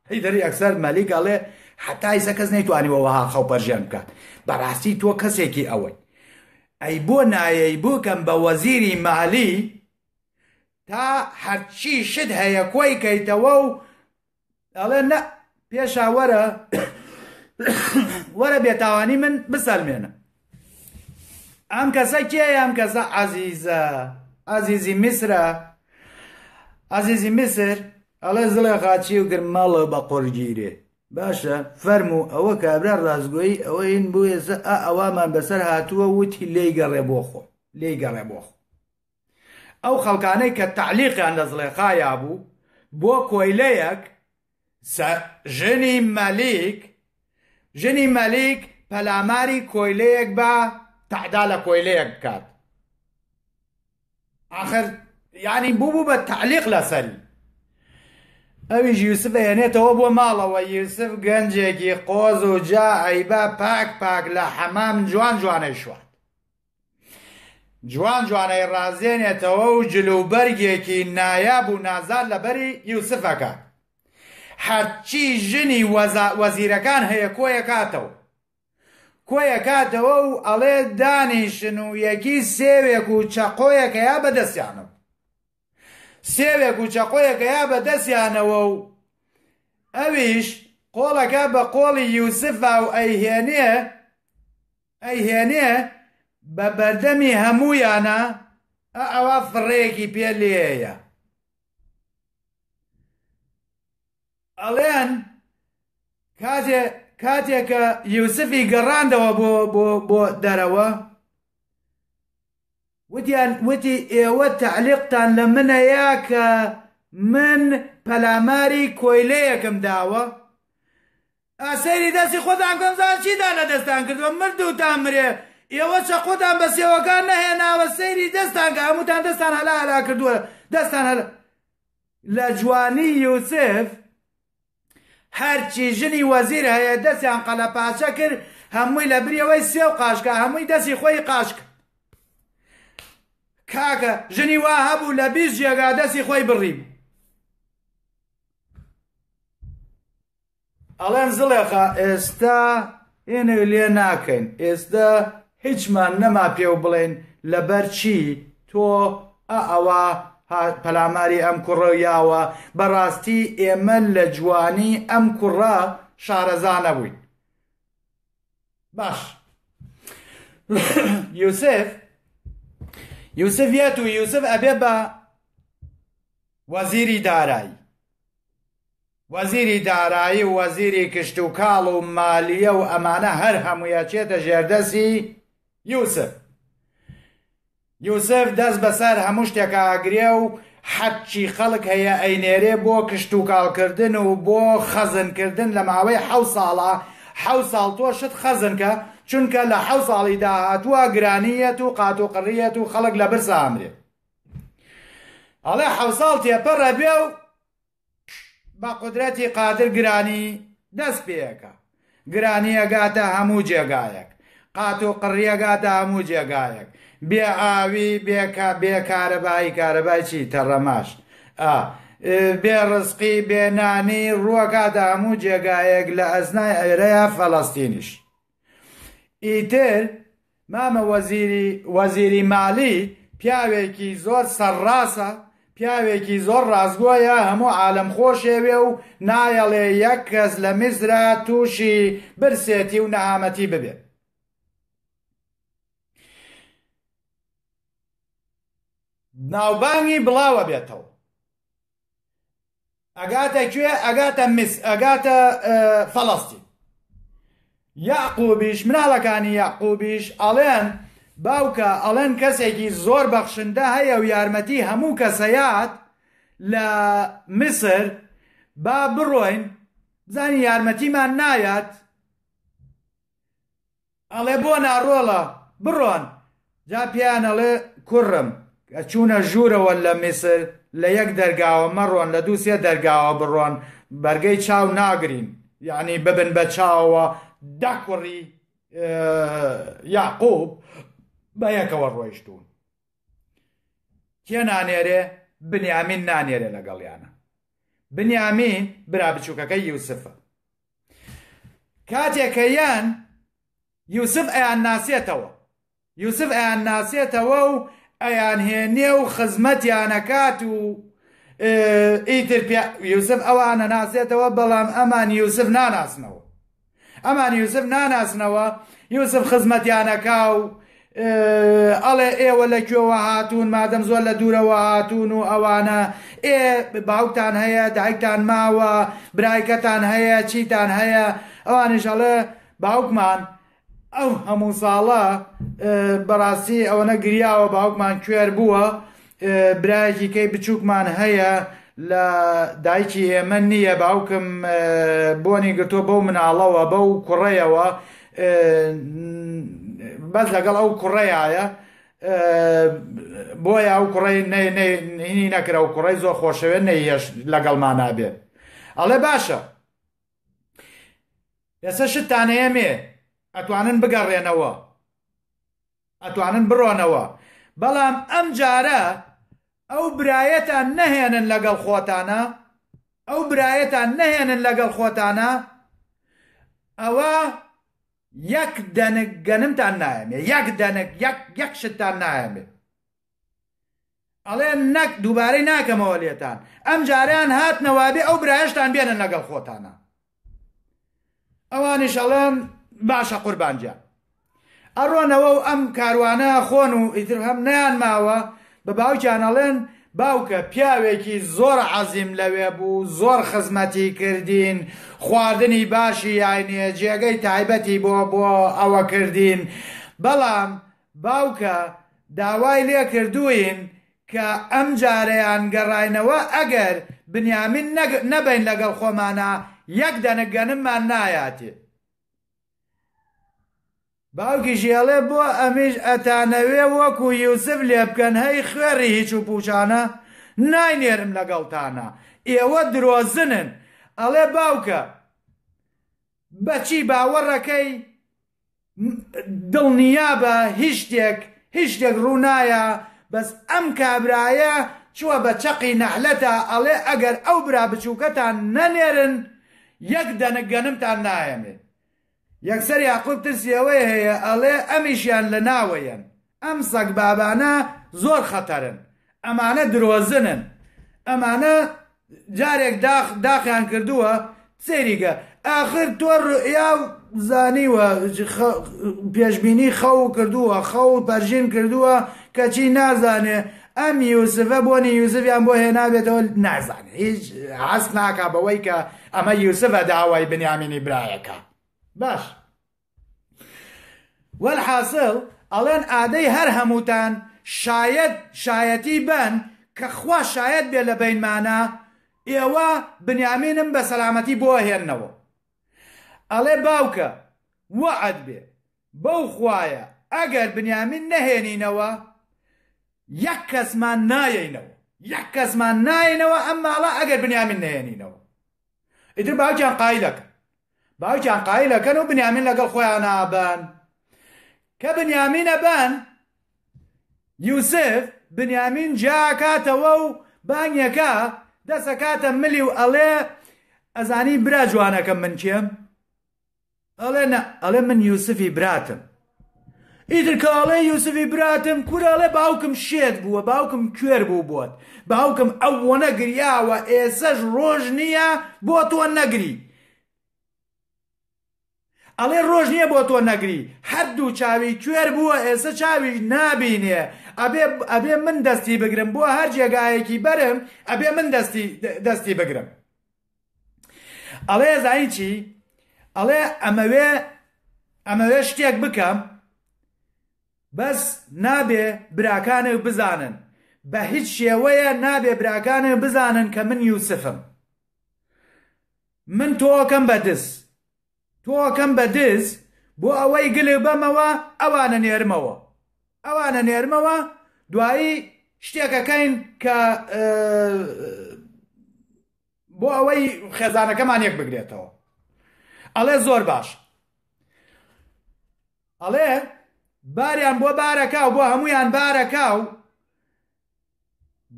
هی دەری ئەکسەر مەلیک ئەڵێ حتایسە کەس نەیتوانیەوەها خەڵپەرژێن بکات بەڕاستی تۆ کەسێکی ئەوەی ئەی بۆ نایەی بووکەم بە وەزیری مالی تا هەرچی شت هەیە کۆی کەیتەوە و ئەڵێ نە پێشاوەرە وەرە بێتاوانی من بسەلمێنە ئەم کەسە کێ ئەم کەسە عزیزە ئازیزی میسرە ئازیزی میسر ئەڵێ زڵێ خاچی و گرمەڵە بە قۆرگیرێ باشە فەرمو ئەوە کابرا ڕازگۆی ئەوە هین بوو ێزە ئا ئەوامان بەسەر هاتووە وتی لی گەڕێ بۆ خۆ لی گەڕێ بۆ خۆ ئەو خەڵکانەی کە تعلیقیان لە زڵێخایا بوو بۆ کۆیلەیەک ژنی مەلیک ژنی مەلیک پەلاماری کۆیلەیەک بە تەعدا لە کۆیلەیەک بکات آخر یعنی بوو بە تعلیق لەسەری ئەویش یوسف ئەێنێتەوە بۆ ماڵەوە یوسف گەنجێکی قۆز و جا ئەیبا پاک پاک لە حەمام جوان جوانەی شوات جوان جوانەی ڕازێنێتەوە و جلوبەرگێکی نایاب و نازار لەبەری یوسفەکە هەرچی ژنی وەزیرەکان هەیە کۆیە کاتەوە کۆیەکاتەوە و ئەڵێ دانیشن و یەکی سێوێک و چەقۆیەکە یا بەدەستیانم سێوێک و چەقۆیەکە یا بەدەستیانەوە و ئەویش قۆڵەکە بە قۆڵی یوسفا و ئەیهێنێ ئەیهێنێ بە بەردەمی هەمویانە ئەوە فڕێکی پێ لێیە ئەڵێن کاتێ کاتێکە یوسفی گەڕاندەوە بۆ بۆ بۆ دەرەوە وتیان وتی ئێوە تعلیقتان لە منەیە کە من پەلاماری کۆیلەیەکم داوە ئاسەری دەستی خۆتان کەمزان چیدا لە دەستان کردوە مرد و تامرێ ئێوە چە خۆتان بە سێوەکان نەهێناوە سەیری دەستان کە هەمووتان دەستان هەلا هەلا کردووە دەستان هەلا لە جوانی یوسف هەرچی ژنی وەزیر هەیە دەستیان قەلەپاچە کرد هەمووی لە بریەوەی سێ و قاشکە هەمووی دەستی خۆی قاشک کاکە ژنی وا هەبوو لە بیست جێگا دەستی خۆی بڕیم ئەڵێن زڵێخە ئێستا ئێنە لێ ناکەین ئێستا هیچمان نەما پێو بڵێن لەبەر چی تۆ ئەوە پەلاماری ئەم کوڕە یاوە بەڕاستی ئێمە لە جوانی ئەم کوڕە شارەزانە بووین باش یوسف یوسفیەت و یوسف ئەبێ بە وەزیری دارایی وەزیری دارایی و وەزیری کشت و کاڵ و مالیە و ئەمانە هەر هەموویەچێتە ژێردەسی یوسف یوسف دەست بەسەر هەموو شتێکە ئاگرێ و حەچی خەڵک هەیە ئەینێرێ بۆ کشت و کاڵکردن و بۆ خەزنکردن لە ماوەی حە ساڵە حە ساڵ تۆ شت خەزنکە چونکە لە حە ساڵی داهاتووە گرانیەت و قاتۆقڕیەت و خەڵک لە برسە ئەمرێ ئەڵێ حە ساڵ تێپەڕە بێ و بە قدرەتی قادر گرانی دەست پێەکە گرانیەگاتە هەموو جێگایەک قات و قڕیەگاتە هەموو جێگایەک بێ ئاوی بێکا بێ کارەبایی کارەبای چی تەڕەماش بێ ڕزقی بێنانی ڕووەکادا هەموو جێگایەک لە ئەزنای ئەرەیە فەڵستینیش ئیتر مامە وەزیری مالی پیاوێکی زۆر سەرڕاسە پیاوێکی زۆر ڕازگۆیە هەموو عالم خۆشێوێ و نایەڵێ یەک کەس لە میزرا تووشی برسێتی و نەهامەتی ببێت ناوبانگی بڵاوە بێتەوە ئەگاتە کوێ ئەگاتە مس ئەگاتە فەڵەستی یاقوبیش مناڵەکانی یاقوبیش ئەڵێن باوکە ئەڵێن کەسێکی زۆر بەخشندە هەیە و یارمەتی هەموو کەسەیات لە مسر با بڕۆین زانی یارمەتیمان نایات ئەڵێ بۆ ناڕۆڵە بڕۆن جا پیانەڵێ کوڕم چوونە ژوورەوە لە میسر لە یەک دەرگاوە مەڕۆن لە دووسێ دەرگاوە بڕۆن بەرگەی چاو ناگرین یعنی ببن بە چاوە داکوڕی یاقوب بە یەکەوە ڕۆیشتون کێ نانێرێ بنیامین نانێرێ لەگەڵیانە بنیامین برا بچووکەکە یوسفە کاتێکەیان یوسف ئەیان ناسێتەوە یوسف ئەیان ناسێتەوە و ئەیان هێنێ و خزمەتیانەکات و ئیتر یوسف ئەوانە ناسێتەوە بەڵام ئەمان یوسف ناناسنەوە ئەمان یوسف ناناسنەوە یوسف خزمەتیانەکا و ئەڵێ ئێوە لە کوێوە هاتوون مادەم زۆر لە دوورەوە هاتوون و ئەوانە ئێ باوکتان هەیە دایکتان ماوە برایکەتان هەیە چیتان هەیە ئەوانیشەڵێ باوکمان ئەو هەموو ساڵە بەڕاستی ئەوەنە گریاوە باوکمان کوێر بووە برایەکی کەی بچووکمان هەیە لە دایکی ئێمە نییە باوکم بۆنی گرتۆ بەو مناڵەوە بەو کوڕەیەوە بەس لەگەڵ ئەو کوڕەیە بۆیە ئەو کوڕی نەکرا و کوڕی زۆر خۆشەوێت نەیەش لەگەڵمانابێ ئەڵێ باشە لەسەر شتانەیە مێ ئەتوانن بگەڕێنەوە ئەتوانن بڕۆنەوە بەڵام ئەم جارە ئەو برایەتان نەهێنن لەگەڵ خۆتانە ئەو برایەتان نەهێنن لەگەڵ خۆتانە ئەوە یەک دەنگ گەنمتان نایەمێ یەک دەنگ یەک شتتان نایەمێ ئەڵێ نەک دووبارەی ناکەمەوە لێتان ئەم جاریان هاتنەوابێ ئەو برایشتان بێنن لەگەڵ خۆتانە ئەوانی شەڵێن باشە قوربانجیان ئەڕۆنەوە و ئەم کاروانە خۆن و ئیتر هەم نیان ماوە بە باوکیانەڵێن باوکە پیاوێکی زۆر عەزیم لەوێ بوو زۆر خزمەتی کردین خواردنی باشی یاینێ جێگەی تایبەتی بۆ بۆ ئەوە کردین بەڵام باوکە داوای لێ کردوین کە ئەم جارەیان گەڕینەوە ئەگەر بنیامین نەبین لەگەڵ خۆمانە یەک دەنگەنممان نایاتێت باوکیژێڵێ بۆ ئەمیش ئەتانەوێ وەکو یوسف لێ بکەن هەی خوێری هیچ و پوچانە ناینێرم لەگەڵتانە ئێوە درۆزنن ئەڵێ باوکە بەچی باوەڕەکەی دڵنیا بە هیچ شتێک هیچ شتێک ڕوونایە بەس ئەم کابرایە چوە بە چەقی نەحلەتە ئەڵێ ئەگەر ئەو برا بچووکەتان نەنێرن یەک دەنەگەنمتان نایەنێت یەکسەر یاقوب ترسی ئەوەی هەیە ئەڵێ ئەمیشیان لە ناوەیەن ئەم سەگ بابانە زۆر خەتەرن ئەمانە درۆزنن ئەمانە جارێک داخیان کردووە سێریگە ئاخر تۆ ڕیا زانیوە پێشببینی خەو کردووە خەو پەرژین کردووە کەچی نازانێ ئەم یوسفە بۆنی یوسفیان بۆ هێ نابێتەوە نازانێت هیچ حەست ناکا بەوەی کە ئەمە یوسفە داوای بنیامینی برایەکە. باش وەحاصل ئەڵێن ئادەی هەر هەمووتان شاید شایەتی بن کە خوا شاید بێ لە بینمانە ئێوە بنیامینم بە سەلامەتی بۆ هێننەوە ئەڵێ باوکە وەعد بێ بەو خوایە ئەگەر بنیامین نەهێنینەوە یەک کەسمان نایەینەوە یەک کەسمان نایەنەوە ئەم ماڵە ئەگەر بنیامین نهێنینەوە ئیتر باوکیان قایلەکە باوکیان قایل لەکەن و بنیامین لەگەڵ خۆیان نابن کە بنیامینە بن یوسف بنیامین جاکاتەوە و بانگەکە دەسەکاتە ملی و ئەڵێ ئەزانی برا جوانەکەم من کێم ئەڵێ ئەڵێ من یوسفی براتم ئیتر کاڵێ یوسفی براتم کوراڵێ باوکم شێت بووە باوکم کوێر بوو بۆت باوکم ئەوە نەگریاوە ئێسەش ڕۆژ نییە بۆ تۆ نەگری ئەڵێ ڕۆژ نییە بۆ تۆ نەگری هەردوو چاوی کوێر بووە ئێستا چاویش نابینێ ئەبێ من دەستی بگرم بۆ هەر جێگایەکی بەرم ئەبێ من دەستی بگرم ئەڵێ زانی چی ئەڵێ ئەمەوێ ئەمەوێ شتێک بکەم بەس نابێ براکانە بزانن بە هیچ شێوەیە نابێ براکانە بزانن کە من یوسفم من تۆکەم بەدەست تۆکەم بە دز بۆ ئەوەی گلێ بەمەوە ئەوانە نێرمەوە ئەوانە نێرمەوە دوایی شتێکەکەین کە بۆ ئەوەی خێزانەکەمان یەک بگرێتەوە ئەڵێ زۆر باش ئەڵێ باریان بۆ بارەکاو بۆ هەمویان بارەکاو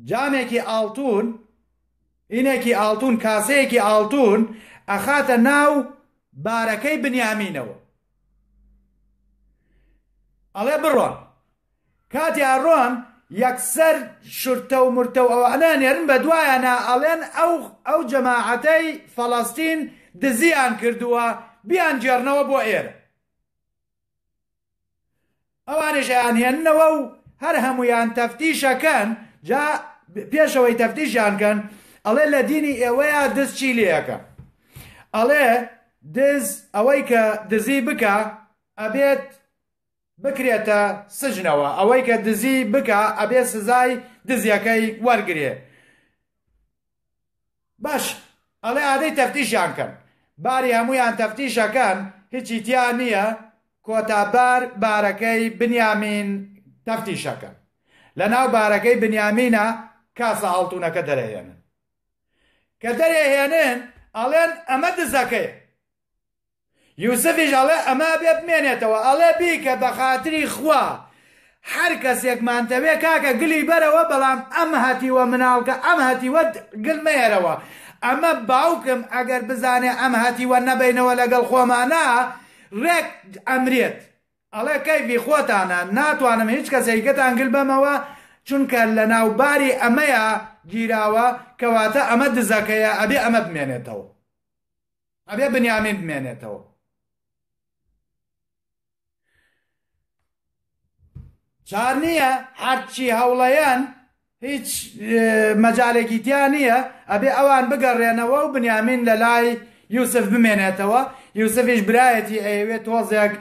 جامێکی ئاڵتون ئینێکی ئاڵتون کاسەیەکی ئاڵتون ئەخاتە ناو بارەکەی بنیامینەوە ئەڵێ بڕۆن کاتی ڕۆن یەکسەر شرتە و مرتە و ئەوانە نێرن بە دوایەنە ئەڵێن ئەو ئەو جەماعەتەی فەڵاستین دزیان کردووە بیان جێرنەوە بۆ ئێرە ئەوانێژیان هێننەوە و هەر هەمویان تەفتیشەکەن جا پێشەوەی تەفتیشیانکەن ئەڵێ لە دینی ئێوەیە دەست چی لەکە ئەڵێ دز ئەوەی کە دزی بکە ئەبێت بکرێتە سژنەوە ئەوەی کە دزی بکە ئەبێت سزای دزیەکەی وەرگێ باش ئەڵێ ئادەی تەفتیشیان کەن باری هەمویان تەفتیشەکەن هیچی تیا نییە کۆتابار بارەکەی بنیامین تەفتیشەکەن لە ناو بارەکەی بنیامینە کاسە هەڵتونەکە دەرەێنن کە دەرێهێنن ئەڵێن ئەمە دزەکەی یوسفیش ئەڵێ ئەمە بێ بمێنێتەوە ئەڵێ بیکە بە خااتری خوا هەر کەسێکمان دەوێ کاکە گلی بەرەوە بەڵام ئەم هەتیوە مناڵکە ئەم هەتیوە گلمێرەوە ئەمە باوکم ئەگەر بزانێ ئەم هەتیوە نەبینەوە لەگەڵ خۆمانە ڕێک ئەمرێت ئەڵێ کەیفی خۆتانە ناتوانم هیچ کەسێکگەتان گل بەمەوە چونکە لە ناوباری ئەمەیە گیراوە کەواتە ئەمە دزەکەیە ئەبێ ئەمە بمێنێتەوە ئەبێ بنیامین بمێنێتەوە چار نییە هەرچی هەوڵەیەن هیچ مەجارێکی تیان نییە ئەبێ ئەوان بگەڕێنەوە و بنیامین لە لای یوسف بمێنێتەوە یوسفیش برایەتی ئەیەوێت تۆزێک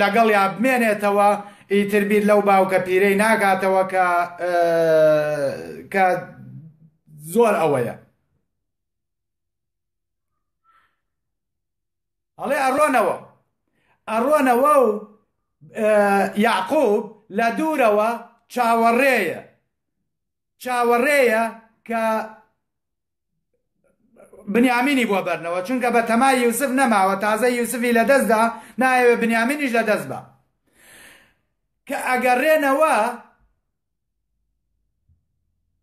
لەگەڵ یا بمێنێتەوە ئیتربیر لەو باوکە پیرەی ناگاتەوە کە کە زۆر ئەوەیە ئەڵێ ئەڕۆنەوە ئەڕۆنەوە و یاعقوب لە دوورەوە چاوەڕێیە چاوەڕێیە کە بنیامینی بۆ بەرنەوە چونکە بە تەمای یوسف نەماوە تازە یوسفی لە دەستدا نایەوێ بنیامینیش لە دەست بە کە ئەگەڕێنەوە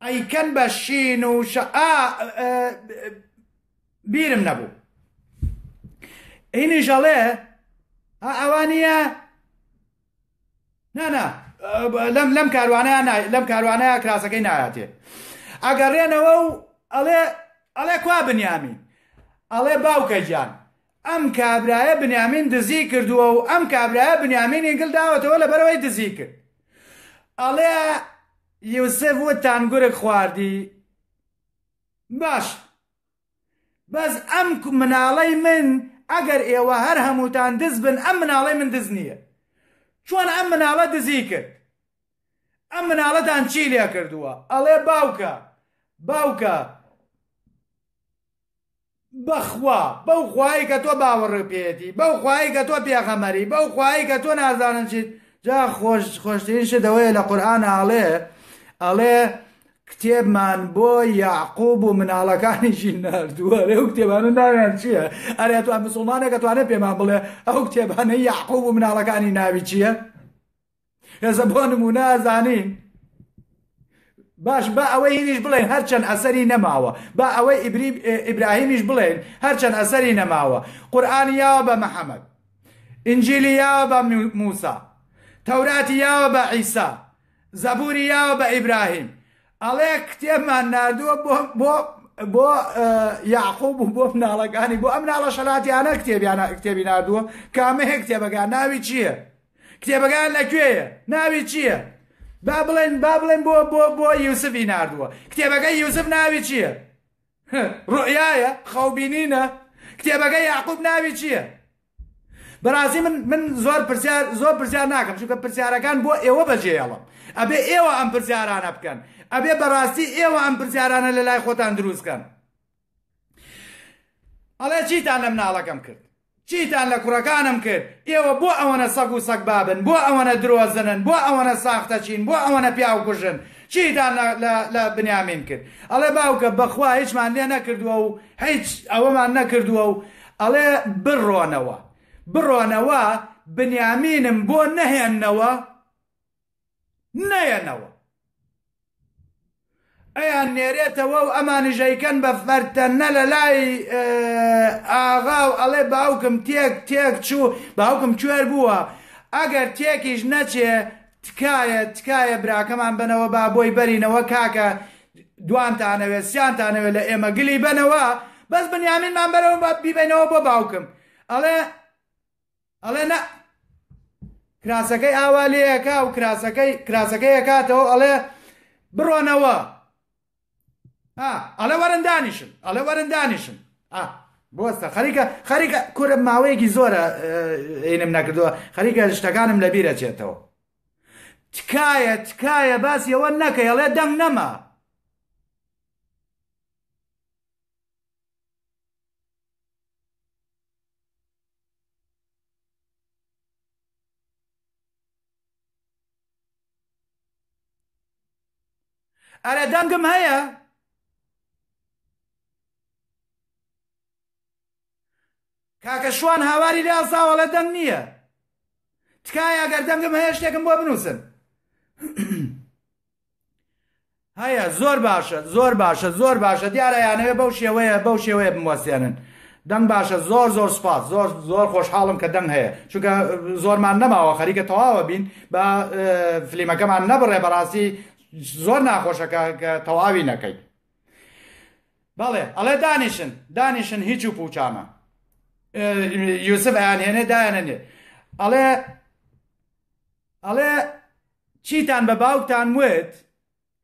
ئەیکەن بە شین و بیرم نەبوو ئینی ژەڵێ ئەوانە نانا لەم لەم کاروانە لەم کاروانەیە کراسەکەی نایاتێ ئەگەڕێنەوە و ئەڵێ ئەڵێ کوا بنیامین ئەڵێ باوکە گیان ئەم کابرایە بنیامین دزی کردووە و ئەم کابرایە بنیامین ئینگل داوەتەوە لە بەرەوەی دزی کرد ئەڵێ یوسف وتان گورک خواردی باش بەس ئەم مناڵەی من ئەگەر ئێوە هەر هەمووتان دز بن ئەم مناڵەی من دز نییە چۆن ئەم مناڵە دزی کرد ئەم مناڵەتان چی لێ کردووە ئەڵێ باوکە باوکە بەخوا بەو خوای کە تۆ باوەڕ پێێتی بەو خوای کە تۆ پێغەمەری بەو خوای کە تۆ نازانن چیت جا خۆش خۆشترین شدەوەی لە قورآانە ئاڵێ ئەڵێ کتێبمان بۆ یاعقوب و مناڵەکانیشی نردووە ئەو کتێبان و ناویان چییە؟ ئەرێ توان مسلمانەکە توانە پێمان بڵێ ئەو کتێبانە یاعقوب و مناڵەکانی ناوی چییە؟ هێزە بۆ نمونازانین. باش بە ئەوەی هیچ بڵێن هەرچەند ئەسەری نەماوە بە ئەوەی ئیبراهیمیش بڵێن هەرچەند ئەسەری نەماوە قورآانی یاوە بە محەممەد ئنجلی یاوە بە موسا تەوراتی یاوە بە عیسا زەبوری یاوە بە ئیبراهیم ئەڵێ کتێبمان نردووە بۆ بۆ یاخۆ بوو بۆ مناڵەکانی بۆ ئەم ناڵە شەلاتیانە کتێبیانە کتێبی نردووە کامەهەیە کتێبەکان ناوی چییە؟ کتێبەکان لەکوێیە ناوی چییە؟ با بڵێن با بڵێن بۆ بۆ بۆ یوسفی نردووە کتێبەکەی یوسف ناوی چییە؟ ڕۆیایە خەوبینینە کتێبەکەی یاقوب ناوی چییە؟ بەڕاستی من من زۆر پرسیار زۆر پرسیار ناکەم چونکە پرسیارەکان بۆ ئێوە بەجێڵم ئەبێ ئێوە ئەم پرسیارانە بکەن ئەبێ بەڕاستی ئێوە ئەم پرسیارانە لە لای خۆتان دروستکەن ئەڵێ چیتان لە مناڵەکەم کرد چیتان لە کوڕەکانم کرد ئێوە بۆ ئەوەنە سەگ و سەگ بابن بۆ ئەوەنە درۆزنن بۆ ئەوەنە ساختە چین بۆ ئەوەنە پیاوکوژن چیتان لە بنیامین کرد ئەڵێ باوکە بەخوا هیچمان لێ نەکردووە و هیچ ئەوەمان نەکردووە و ئەڵێ بڕۆنەوە بڕۆنەوە بنیامینم بۆ نەهێننەوە نەهێنەوە ئەیان نێرێتەوە و ئەمانژەیکەن بە فەرتەنە لە لای ئاغا و ئەڵێ باوکم تێک تێک چوو باوکم کوێر بووە ئەگەر تێکیش نەچێ تکایە تکایە براکەمان بنەوە با بۆی بەرینەوە کاکە دوانتانەوێت سیانتانەوێت لە ئێمە گلی بنەوە بەس بنیامینمان بەرەوە بە بیبێنەوە بۆ باوکم ئەڵێ ئەڵێ نە کراسەکەی ئاوا لێەکە و کراسەکەی کراسەکەی ئەکاتەوە ئەڵێ بڕۆنەوە ئەلە وەرەندانیشم ئەلە وەرەندانیشم بۆستە خەریکە خەریکە کورە ماوەیەکی زۆرە عینم نەکردووە خەریکە شتەکانم لە بیرە چێتەوە تکایە تکایە باسیەوە نەکەی ئەڵێ دەنگ نەما ئەرە دەنگم هەیە؟ کاکە شوان هاواری لێ ساوە لە دەنگ نییە تکایە گەر دەنگم هەیە شتێکم بۆ بنووسن هەیە زۆر باشە زۆر باشە زۆر باشە دیارە یانەوێ بەو شێوەیە بەو شێوەیە بموەسیێنن دەنگ باشە زۆر زۆر سپاس زۆر زۆر خۆشحاڵم کە دەنگ هەیە چونکە زۆرمان نەماوە خەریکە تەواوە بین بە فلیمەکەمان نەبڕێ بەڕاستی زۆر ناخۆشەکە کە تەواوی نەکەیت بەڵێ ئەڵێ دانیشن دانیشن هیچ و پوچانە یوسف ئاهێنێ داێنێ ئەڵێ ئەڵێ چیتان بە باوکتان وت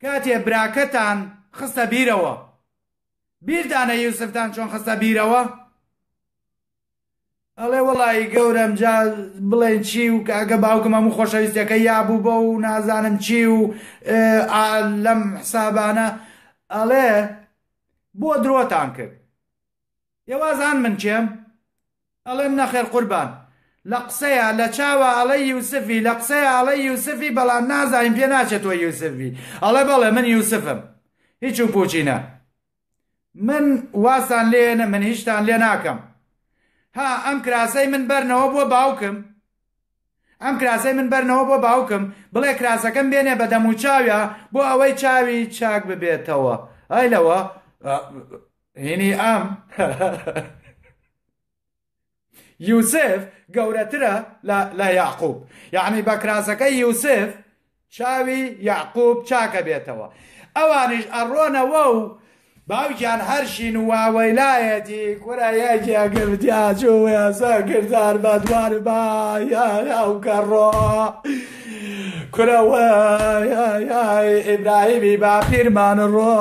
کاتێ براکەتان خستە بیرەوە بیردانە یوسفتان چۆن خستە بیرەوە ئەڵێ وڵی گەورەم جا بڵێن چی و ئەگە باوکم هەموو خۆشەویستەکە یابوو بە و نازانم چی و لەم حسابانە ئەڵێ بۆ درۆتان کرد یوازان من چێم ئەڵێم نەخێر قوربان لە قسەیە لە چاوە ئەڵی یوسفی لە قسەیە ئەڵی یوسفی بەڵام نازانیم پێ ناچێتەوە یوسفی ئەڵێ بەڵێ من یوسفم هیچ و پوچینە من واسان لێنە من هیچتان لێ ناکەم ها ئەم کراسەی من بەرنەوە بۆ باوکم ئەم کراسەی من بەرنەوە بۆ باوکم بڵێ کراسەکەم بێنێ بە دەم و چاویە بۆ ئەوەی چاوی چاک ببێتەوە ئەی لەوە هینی ئام یوسف گەورەترە لە یاقوب یعنی بەکراسەکەی یوسف چاوی یاقوب چاکە بێتەوە ئەوانیش ئەڕۆنەوە و يا يا باوکیان هەرشین و واوەیلایەتی کورە یەکیە گرتیاچوو وێسە کردار بە دووار باو کەڕۆ کورەوە ئیبراهیمی باپیرمان ڕۆ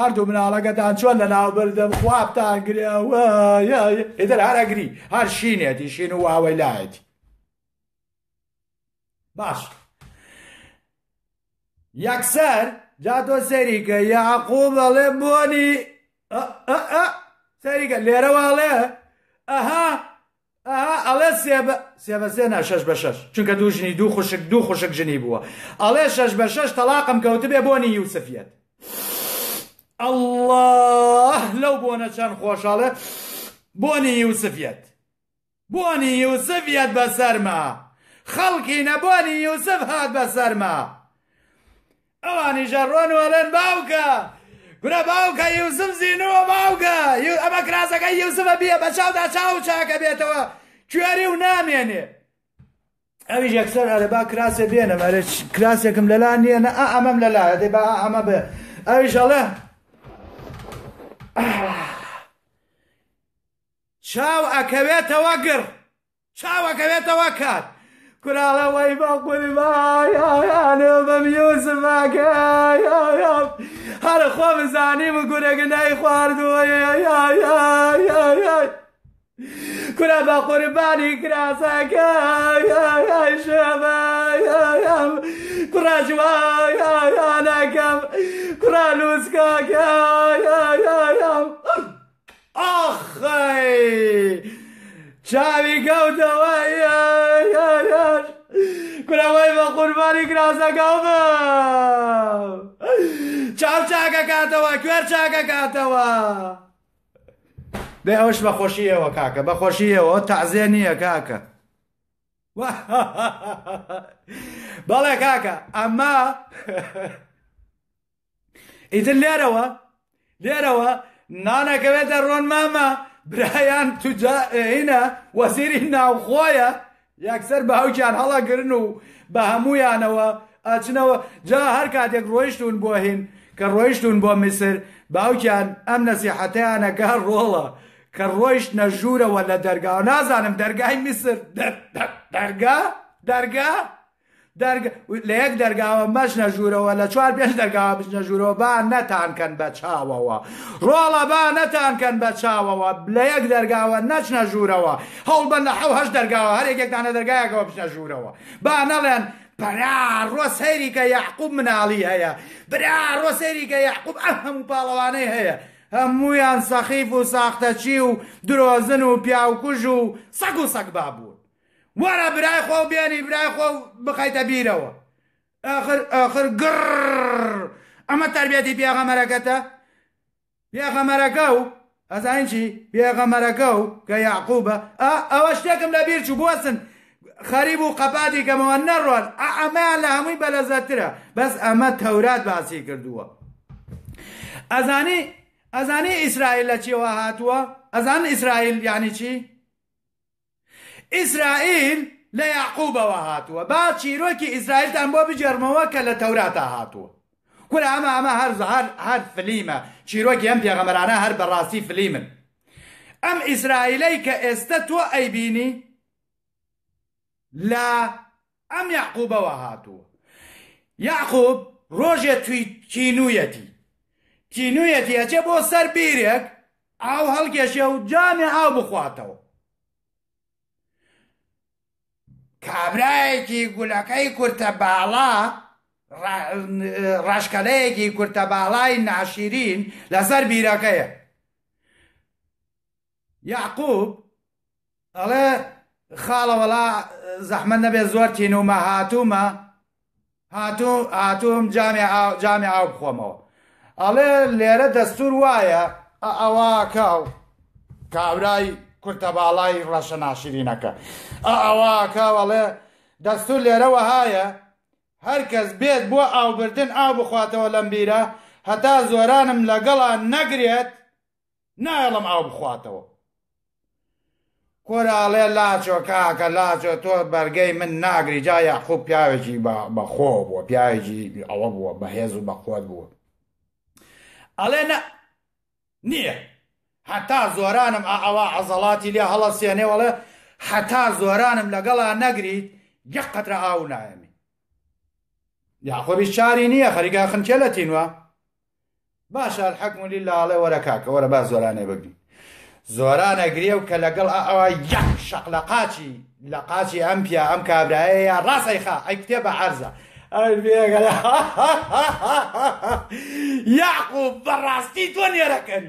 هەردوو مناڵەکەتان چۆن لە ناو بردم خوابتان هر ئیدر هەرەگری هەر شینێتی شین و واوەیلایەتی باش یەکسەر جادۆ سەریکە یاعقوب ئەڵێ بۆنی سەریکە لێرەواڵێ ئەها ئەڵێ سێبە سێبەسێنە شەش بە شش چونکە دوو ژنی دوو خوشک دوو خوشک ژنی بووە ئەڵێ شەش بە شش تەلاقم کەوتبێ بۆنی یوسفیت الله لەو بۆنە چەند خۆشحاڵێ بۆنی یوسفیت بۆنی یوسفیت بەسەرمە خەڵکی نەبوونی یوسف هات بەسەرمە. ئەوانی ژەڕۆن وەڵێن باوکە گورە باوکە یوزم زیینەوە باوکە ئەمە کراسەکە یوزمە بیە بە چاودا چاو چاکە بێتەوە کوێری و نامێنێ ئەویش یەکسەر ئەرەبا کراسێ بێنە مەرە کراسێکم لەلا نییە نە ئەمەم لەلا دەی با ئەمە بێ ئەویشەڵێ چاو ئەکەوێتەوە گر چاو ئەکەوێتەوە کات كرالا ويبا قولي ما يا يا نوبم يوسف يا يا هر خواب زانی و گرگ نی خوارد يا يا يا يا یا یا کرا با قربانی کراسا يا يا یا شبا يا یا کرا جوا یا یا نکم کرا لوسکا يا يا يا يا اخي چاوی کەوتەوە کوراوەی بە قوربانی کراسەکەم چاو چاکە کاتەوە کوێر چاکە کاتەوە دێ ئەوش بە خۆشیەوە کاکە بە خۆشیەوە تازێ نییە کاکە بەڵێ کاکە ئەمما ئیتر لێرەوە لێرەوە نانەکەوێتە ڕۆن مامە برایان توجهینە وەزیری ناوخۆیە یەکسەر بە هەوکیان هەڵاگرن و بە هەمویانەوە ئەچنەوە جا هەر کاتێک ڕۆیشتون بۆ هین کە ڕۆیشتون بۆ میسر باوکیان ئەم نەسیحەتیانەکە ڕۆڵە کە ڕۆیشتە ژوورەوە لە دەرگا و نازانم دەرگای میسر دەرگا دەرگا؟ لە یەک دەرگاوە مەش نەژوورەوە لە چوار پێش دەرگاوە بژنەژوورەوە با نەتانکەن بە چاوەوە ڕۆڵە با نەتانکەن بە چاوەوە لە یەک دەرگاوە نەچنە ژوورەوە هەڵ بن لە حەوهش دەرگاوە هەرێکێکدانە دەرگایەکەوە بژنە ژوورەوە با نەڵێن برار ڕۆسەیری کە یعقوب مناڵی هەیە برار ڕۆسەیری کە یعقوب ئەم هەموو پاڵەوانەی هەیە هەمویان سەخیف و ساختەچی و درۆزن و پیاوکوژ و سەگ و سەگ بابوو وەرە برای خۆ بێنی برای خۆ بخیتە بیرەوە آخر گڕ ئەمە تربێتی پێغەمەرەکەتە پێغەمەرەکە و ئەزانین چی پێغەمەرەکە و کە یاعقوبە ئەوە شتێکم لە بیر چوو بۆسن خەریب و قەپاتی کەمەوە نەڕۆن ئەمەیان لە هەمووی بەلەزەترە بەس ئەمە تەورات باسی کردووە ئەزانی ئەزانی ئیسرائیل لە چیەوە هاتووە ئەزان ئیسرائیل یانی چی؟ ئیسرائیل لە یعقوبەوە هاتووە با چیرۆکی ئیسرائیلتان بۆ بجێرمەوە کە لە تەوراتە هاتووە کورا ئەمە ئەمە هەر زهار هەر فلیمە چیرۆکی ئەم پێغەمەرانە هەر بەڕاستی فلیمن ئەم ئیسرائیلەی کە ئێستا تۆ ئەیبینی لە ئەم یعقوبەوە هاتووە یعقوب ڕۆژێ توی کینویەتی کینویەتی ئەچێ بۆ سەر بیرێک ئاو هەڵگەشێ و جامێ ئاو بخواتەوە کابراایەکی گولەکەی کورتە باڵا ڕاشکەلەیەکی کورتە باڵای ناشیرین لەسەر بیرەکەیە یعقوب ئەڵێ خاڵەوەڵا زەحمە نەبێ زۆر تینومە هاتوومە هاتوو هاتووم جامی ئاو بخۆمەوە ئەڵێ لێرە دەستور وایە ئەوا کاو کابرای کورتە باڵای ڕەشە ناشرینەکە ئەوە کاوەڵێ دەستور لێرەوە هایە هەرکەس بێت بۆ ئاوبردن ئاو بخواتەوە لەم بیرە هەتا زۆرانم لەگەڵان نەگرێت نایڵم ئاو بخواتەوە کۆراڵێ لاچۆ کاکە لاچۆ تۆ بەرگەی من ناگری جایا خوب پیاوێکی بەخۆ بووە پیاوێکی ئەوە بووە بەهێز و بەخۆت بووە ئەڵێ نە نییە هەتا زۆرانم ئەوا عەزەڵاتی لێ هەڵەسێنێوەڵە حتا زۆرانم لەگەڵا نەگریت یەک قەترە ئاو نایەمی یاخۆبی شاری نییە خەریگا خنکێ لە تینوە باشە حەکملی لاڵێ وەرە کاکە وەرە با زۆرانێ بگرین زۆرانە گرێ و کە لەگەڵ ئەوە یەک شەق لە قاچی لە قاچی ئەم پیا ئەم کابراایە یا ڕاستای خا ئەی کتێبە عەرزە یاقوب بەڕاستی تۆ نێرەکەن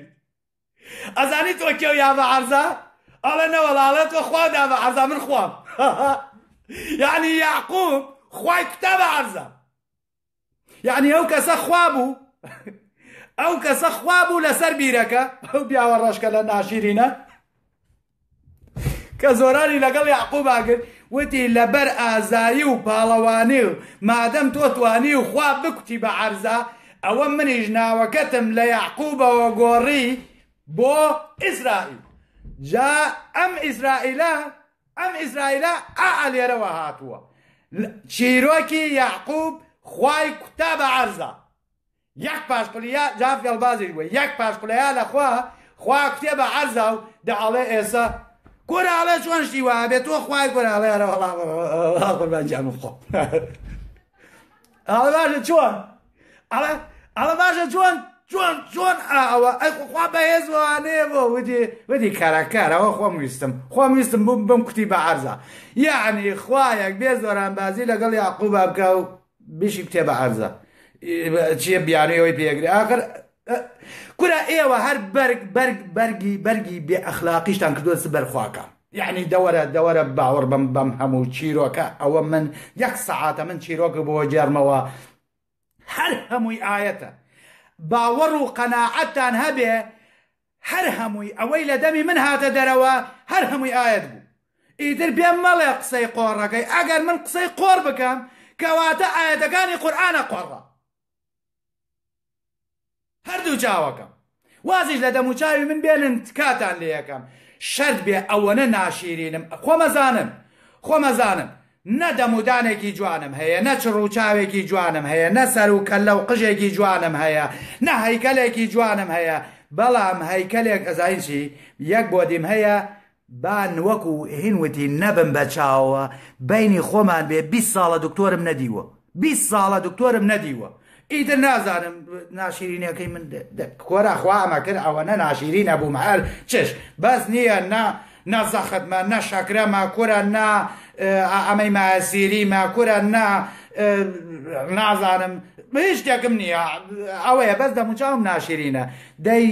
ئەزانی تۆ کێو یاە عرزە ئەڵە نەوەڵاڵەت تۆ خوا داە عرزا من خوام یعنی یاقوب خوای کتابە عرزە یعنی ئەو کەسە خوا بوو ئەو کەسە خوا بوو لەسەر بیرەکە ئەو بیاوە ڕشکە لە ناشیرینە کە زۆرانی لەگەڵ یعقوب باگر وتی لەبەر ئازایی و پاڵەوانی و مادەم تۆ توانی و خوا بکوتی بە عرزە ئەوە منیش ناوەکەتم لە یعقوبەوە گۆڕی بۆ ئیسرائیل جا ئەم ئیسرائیلە ئەم ئیسرائیلە ئالێرەوە هاتووە چیرۆکی یعقوب خی کوتا بە عرزە یەک پاشقلیا جافێڵ بازی وە یەک پاشقلیا لەخوا خوا کوتێ بە عرزە و دەعاڵێ ئێسا کۆراڵێ چۆن شتی وە بێت تۆ خخوای گۆراڵێرە بەنجام خۆ ئاڵ باشە چۆن ئەڵە باشە چۆن چۆن چۆن ئاوە ئەخوا بەهێزوانەیە بۆ ودی ودی کارکارەوە خۆم ویستم خۆم ویستم بووم بم کوتی بە عرزە یعنی خوایەک بێ زۆران بازی لەگەڵ یاقوبا بکە و بیشی کتێ بە عرزە چیە بیانەوەی پێگری آخر کورا ئێوە هەر بەرگ بەرگ بەرگی بەرگی بێ ئەخلاقیشتان کردوەس بەرخواکە یعنی دەوەرە دەوەرە باوەڕ بم بەم هەموو چیرۆکە ئەوە من یەک سەعاتە من چیرۆکە بۆ جێرمەوە هەر هەمووی ئاەتە باوەڕ و قەناعەتتان هەبێ هەر هەمووی ئەوەی لە دەمی من هاتە دەرەوە هەر هەمووی ئاەت بوو ئیتر بێ مەڵێ قسەی قۆڕەکەی ئەگەر من قسەی قۆڕ بکەم کەواتە ئاەتەکانی قورآانە قۆڕە هەردوو چاوەکەم وازیش لە دەموچاوی من بێنن تکاتان لێ یەکەم شەرد بێ ئەوەنە ناشیرینم خۆمەزانم خۆمەزانم نە دەمودانێکی جوانم هەیە نەچ ڕووچاوێکی جوانم هەیە نەسەر و کە لەو قژێکی جوانم هەیە نە هەیکەلێکی جوانم هەیە بەڵام هەیکەلێک ئەزانشی یەک بۆدیم هەیە بان وەکو هینوتی نەبم بەچاوە بینی خۆمان بێ 20 ساڵە دکتۆرم نەدیوە 20 ساڵە دکتۆرم نەدیوە ئیتر نازانم ناشیرینەکەی من کۆرا خوامە کرد ئەوە نە ناشیری نەبووم هەر چش بەس نییە نا نازەخەتمە نە شەکرەمە کۆرە نا ئەمەی ماسیری ماکورە نا نازانم هیچ شتێکم نییە ئەوەیە بەس دەموچاوم ناشرینە دەی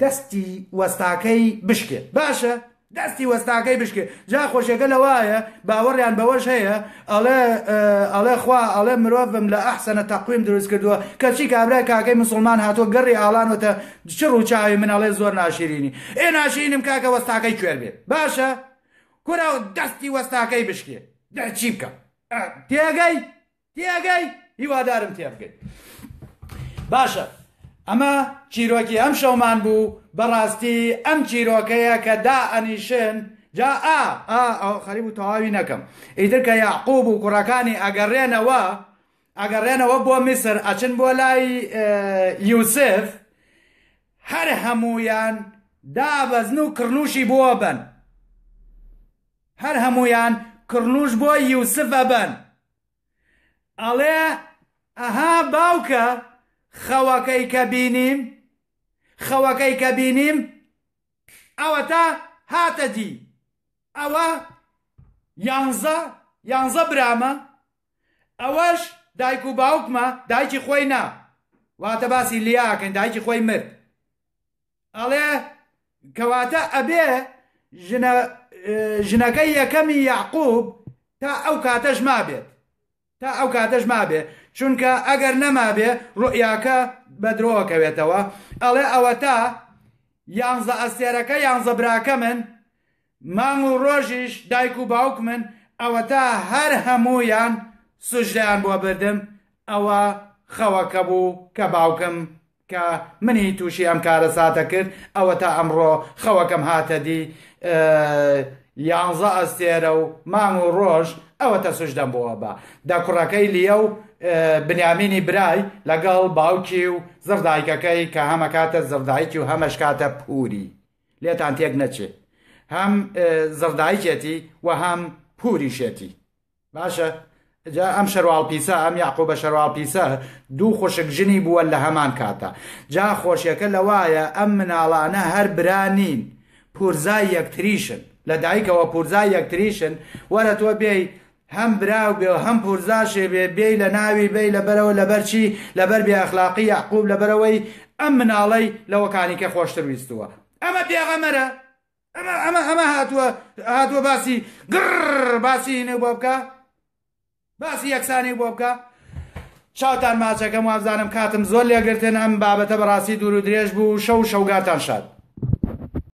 دەستی وەستاکەی بشکێ باشە دەستی وەستاکەی بشکێ جا خۆشەکە لەوایە باوەڕیان بەوەش هەیە ئەڵێ ئەڵێ خوا ئەڵێ مرۆڤم لە ئەحسەنە تەقویم دروست کردووە کەچی کابرای کاکەی مسلمان هاتۆ گەڕی ئالانەتە چڕ و چاوی من ئەڵێ زۆر ناشرینی ئێ ناشرینم کاکە وەستاکەی کوێر بێ باشە؟ کوراوە دەستی وەستاکەی بشکێ چی بکە تێگەی تێگەی هیوادارم تێ بکەیت باشە ئەمە چیرۆکی ئەم شەومان بوو بەڕاستی ئەم چیرۆکەیە کە دا ئەنیشن جا ئا ئەو خەریب و تەواوی نەکەم ئیتر کە یاعقوب و کوڕەکانی ئەگەڕێنەوە ئەگەڕێنەوە بۆ میسر ئەچن بۆ لای یوسف هەر هەمویان دابەزن و کڕنووشی بووە بن هەر هەمویان کڕنوش بۆ یوسفە بن ئەڵێ ئەها باوکە خەوەکەی کە بینیم خەوەکەی کە بینیم ئەوە تا هاتە دی ئەوە یانزە یانزە برامە ئەوەش دایک و باوکمە دایکی خۆی نا واتە باسی لیاکەن دایکی خۆی مرد ئەڵێ کەواتە ئەبێ ژنە ژنەکەی یەکەمی یعقوب تا ئەو کاتەش مابێت تا ئەو کاتەش مابێ چونکە ئەگەر نەمابێ ڕوئیاکە بە درۆەکەوێتەوە ئەڵێ ئەوە تا یانزە ئەستێرەکە یانزە براکە من مانگ و ڕۆژیش دایک و باوک من ئەوە تا هەر هەمویان سوژدەیان بۆ بردم ئەوە خەوەکە بوو کە باوکم کە منی تووشی ئەم کارە ساتە کرد ئەوە تا ئەمڕۆ خەوەکەم هاتە دی یانزە ئەستێرە و مانگ و ڕۆژ ئەوە تە سوشدەم بۆەوە بە دا کوڕەکەی لیە و بنیامینی برای لەگەڵ باوکی و زەردایکەکەی کە هەمە کاتە زەردایکی و هەمەش کاتە پوری لێتان تێک نەچێت هەم زەردایکێتی و هەم پوریشێتی باشە ئەم شەرواڵپیسە ئەم یاقۆ بە شەرواڵپیسە دوو خۆشک ژنی بووە لە هەمان کاتە جا خۆشیەکە لەوایە ئەم مناڵانە هەر برانین پورزای یەکتریشن لە دایکەوە پورزای یەکتریشن وەرە تۆ بێی هەم براو بێ و هەم پورزاشێ بێ بێ لە ناوی بێ لەبەرەوە لەبەرچی لەبەر بێاخلاقی یعقوب لەبەرەوەی ئەم مناڵەی لەوەکانیکە خۆشتر ویستووە ئەمە پێغەمەرە ئەمە ئەمە هاتووە هاتووە باسی گڕ باسی نێ بۆ بکە باسی یەکسانی بۆ بکە چاوتان ماچەکەم وابزانم کاتم زۆر لێگرتن ئەم بابەتە بەڕاستی دوور و درێژ بوو شەو شەوگاتان شاد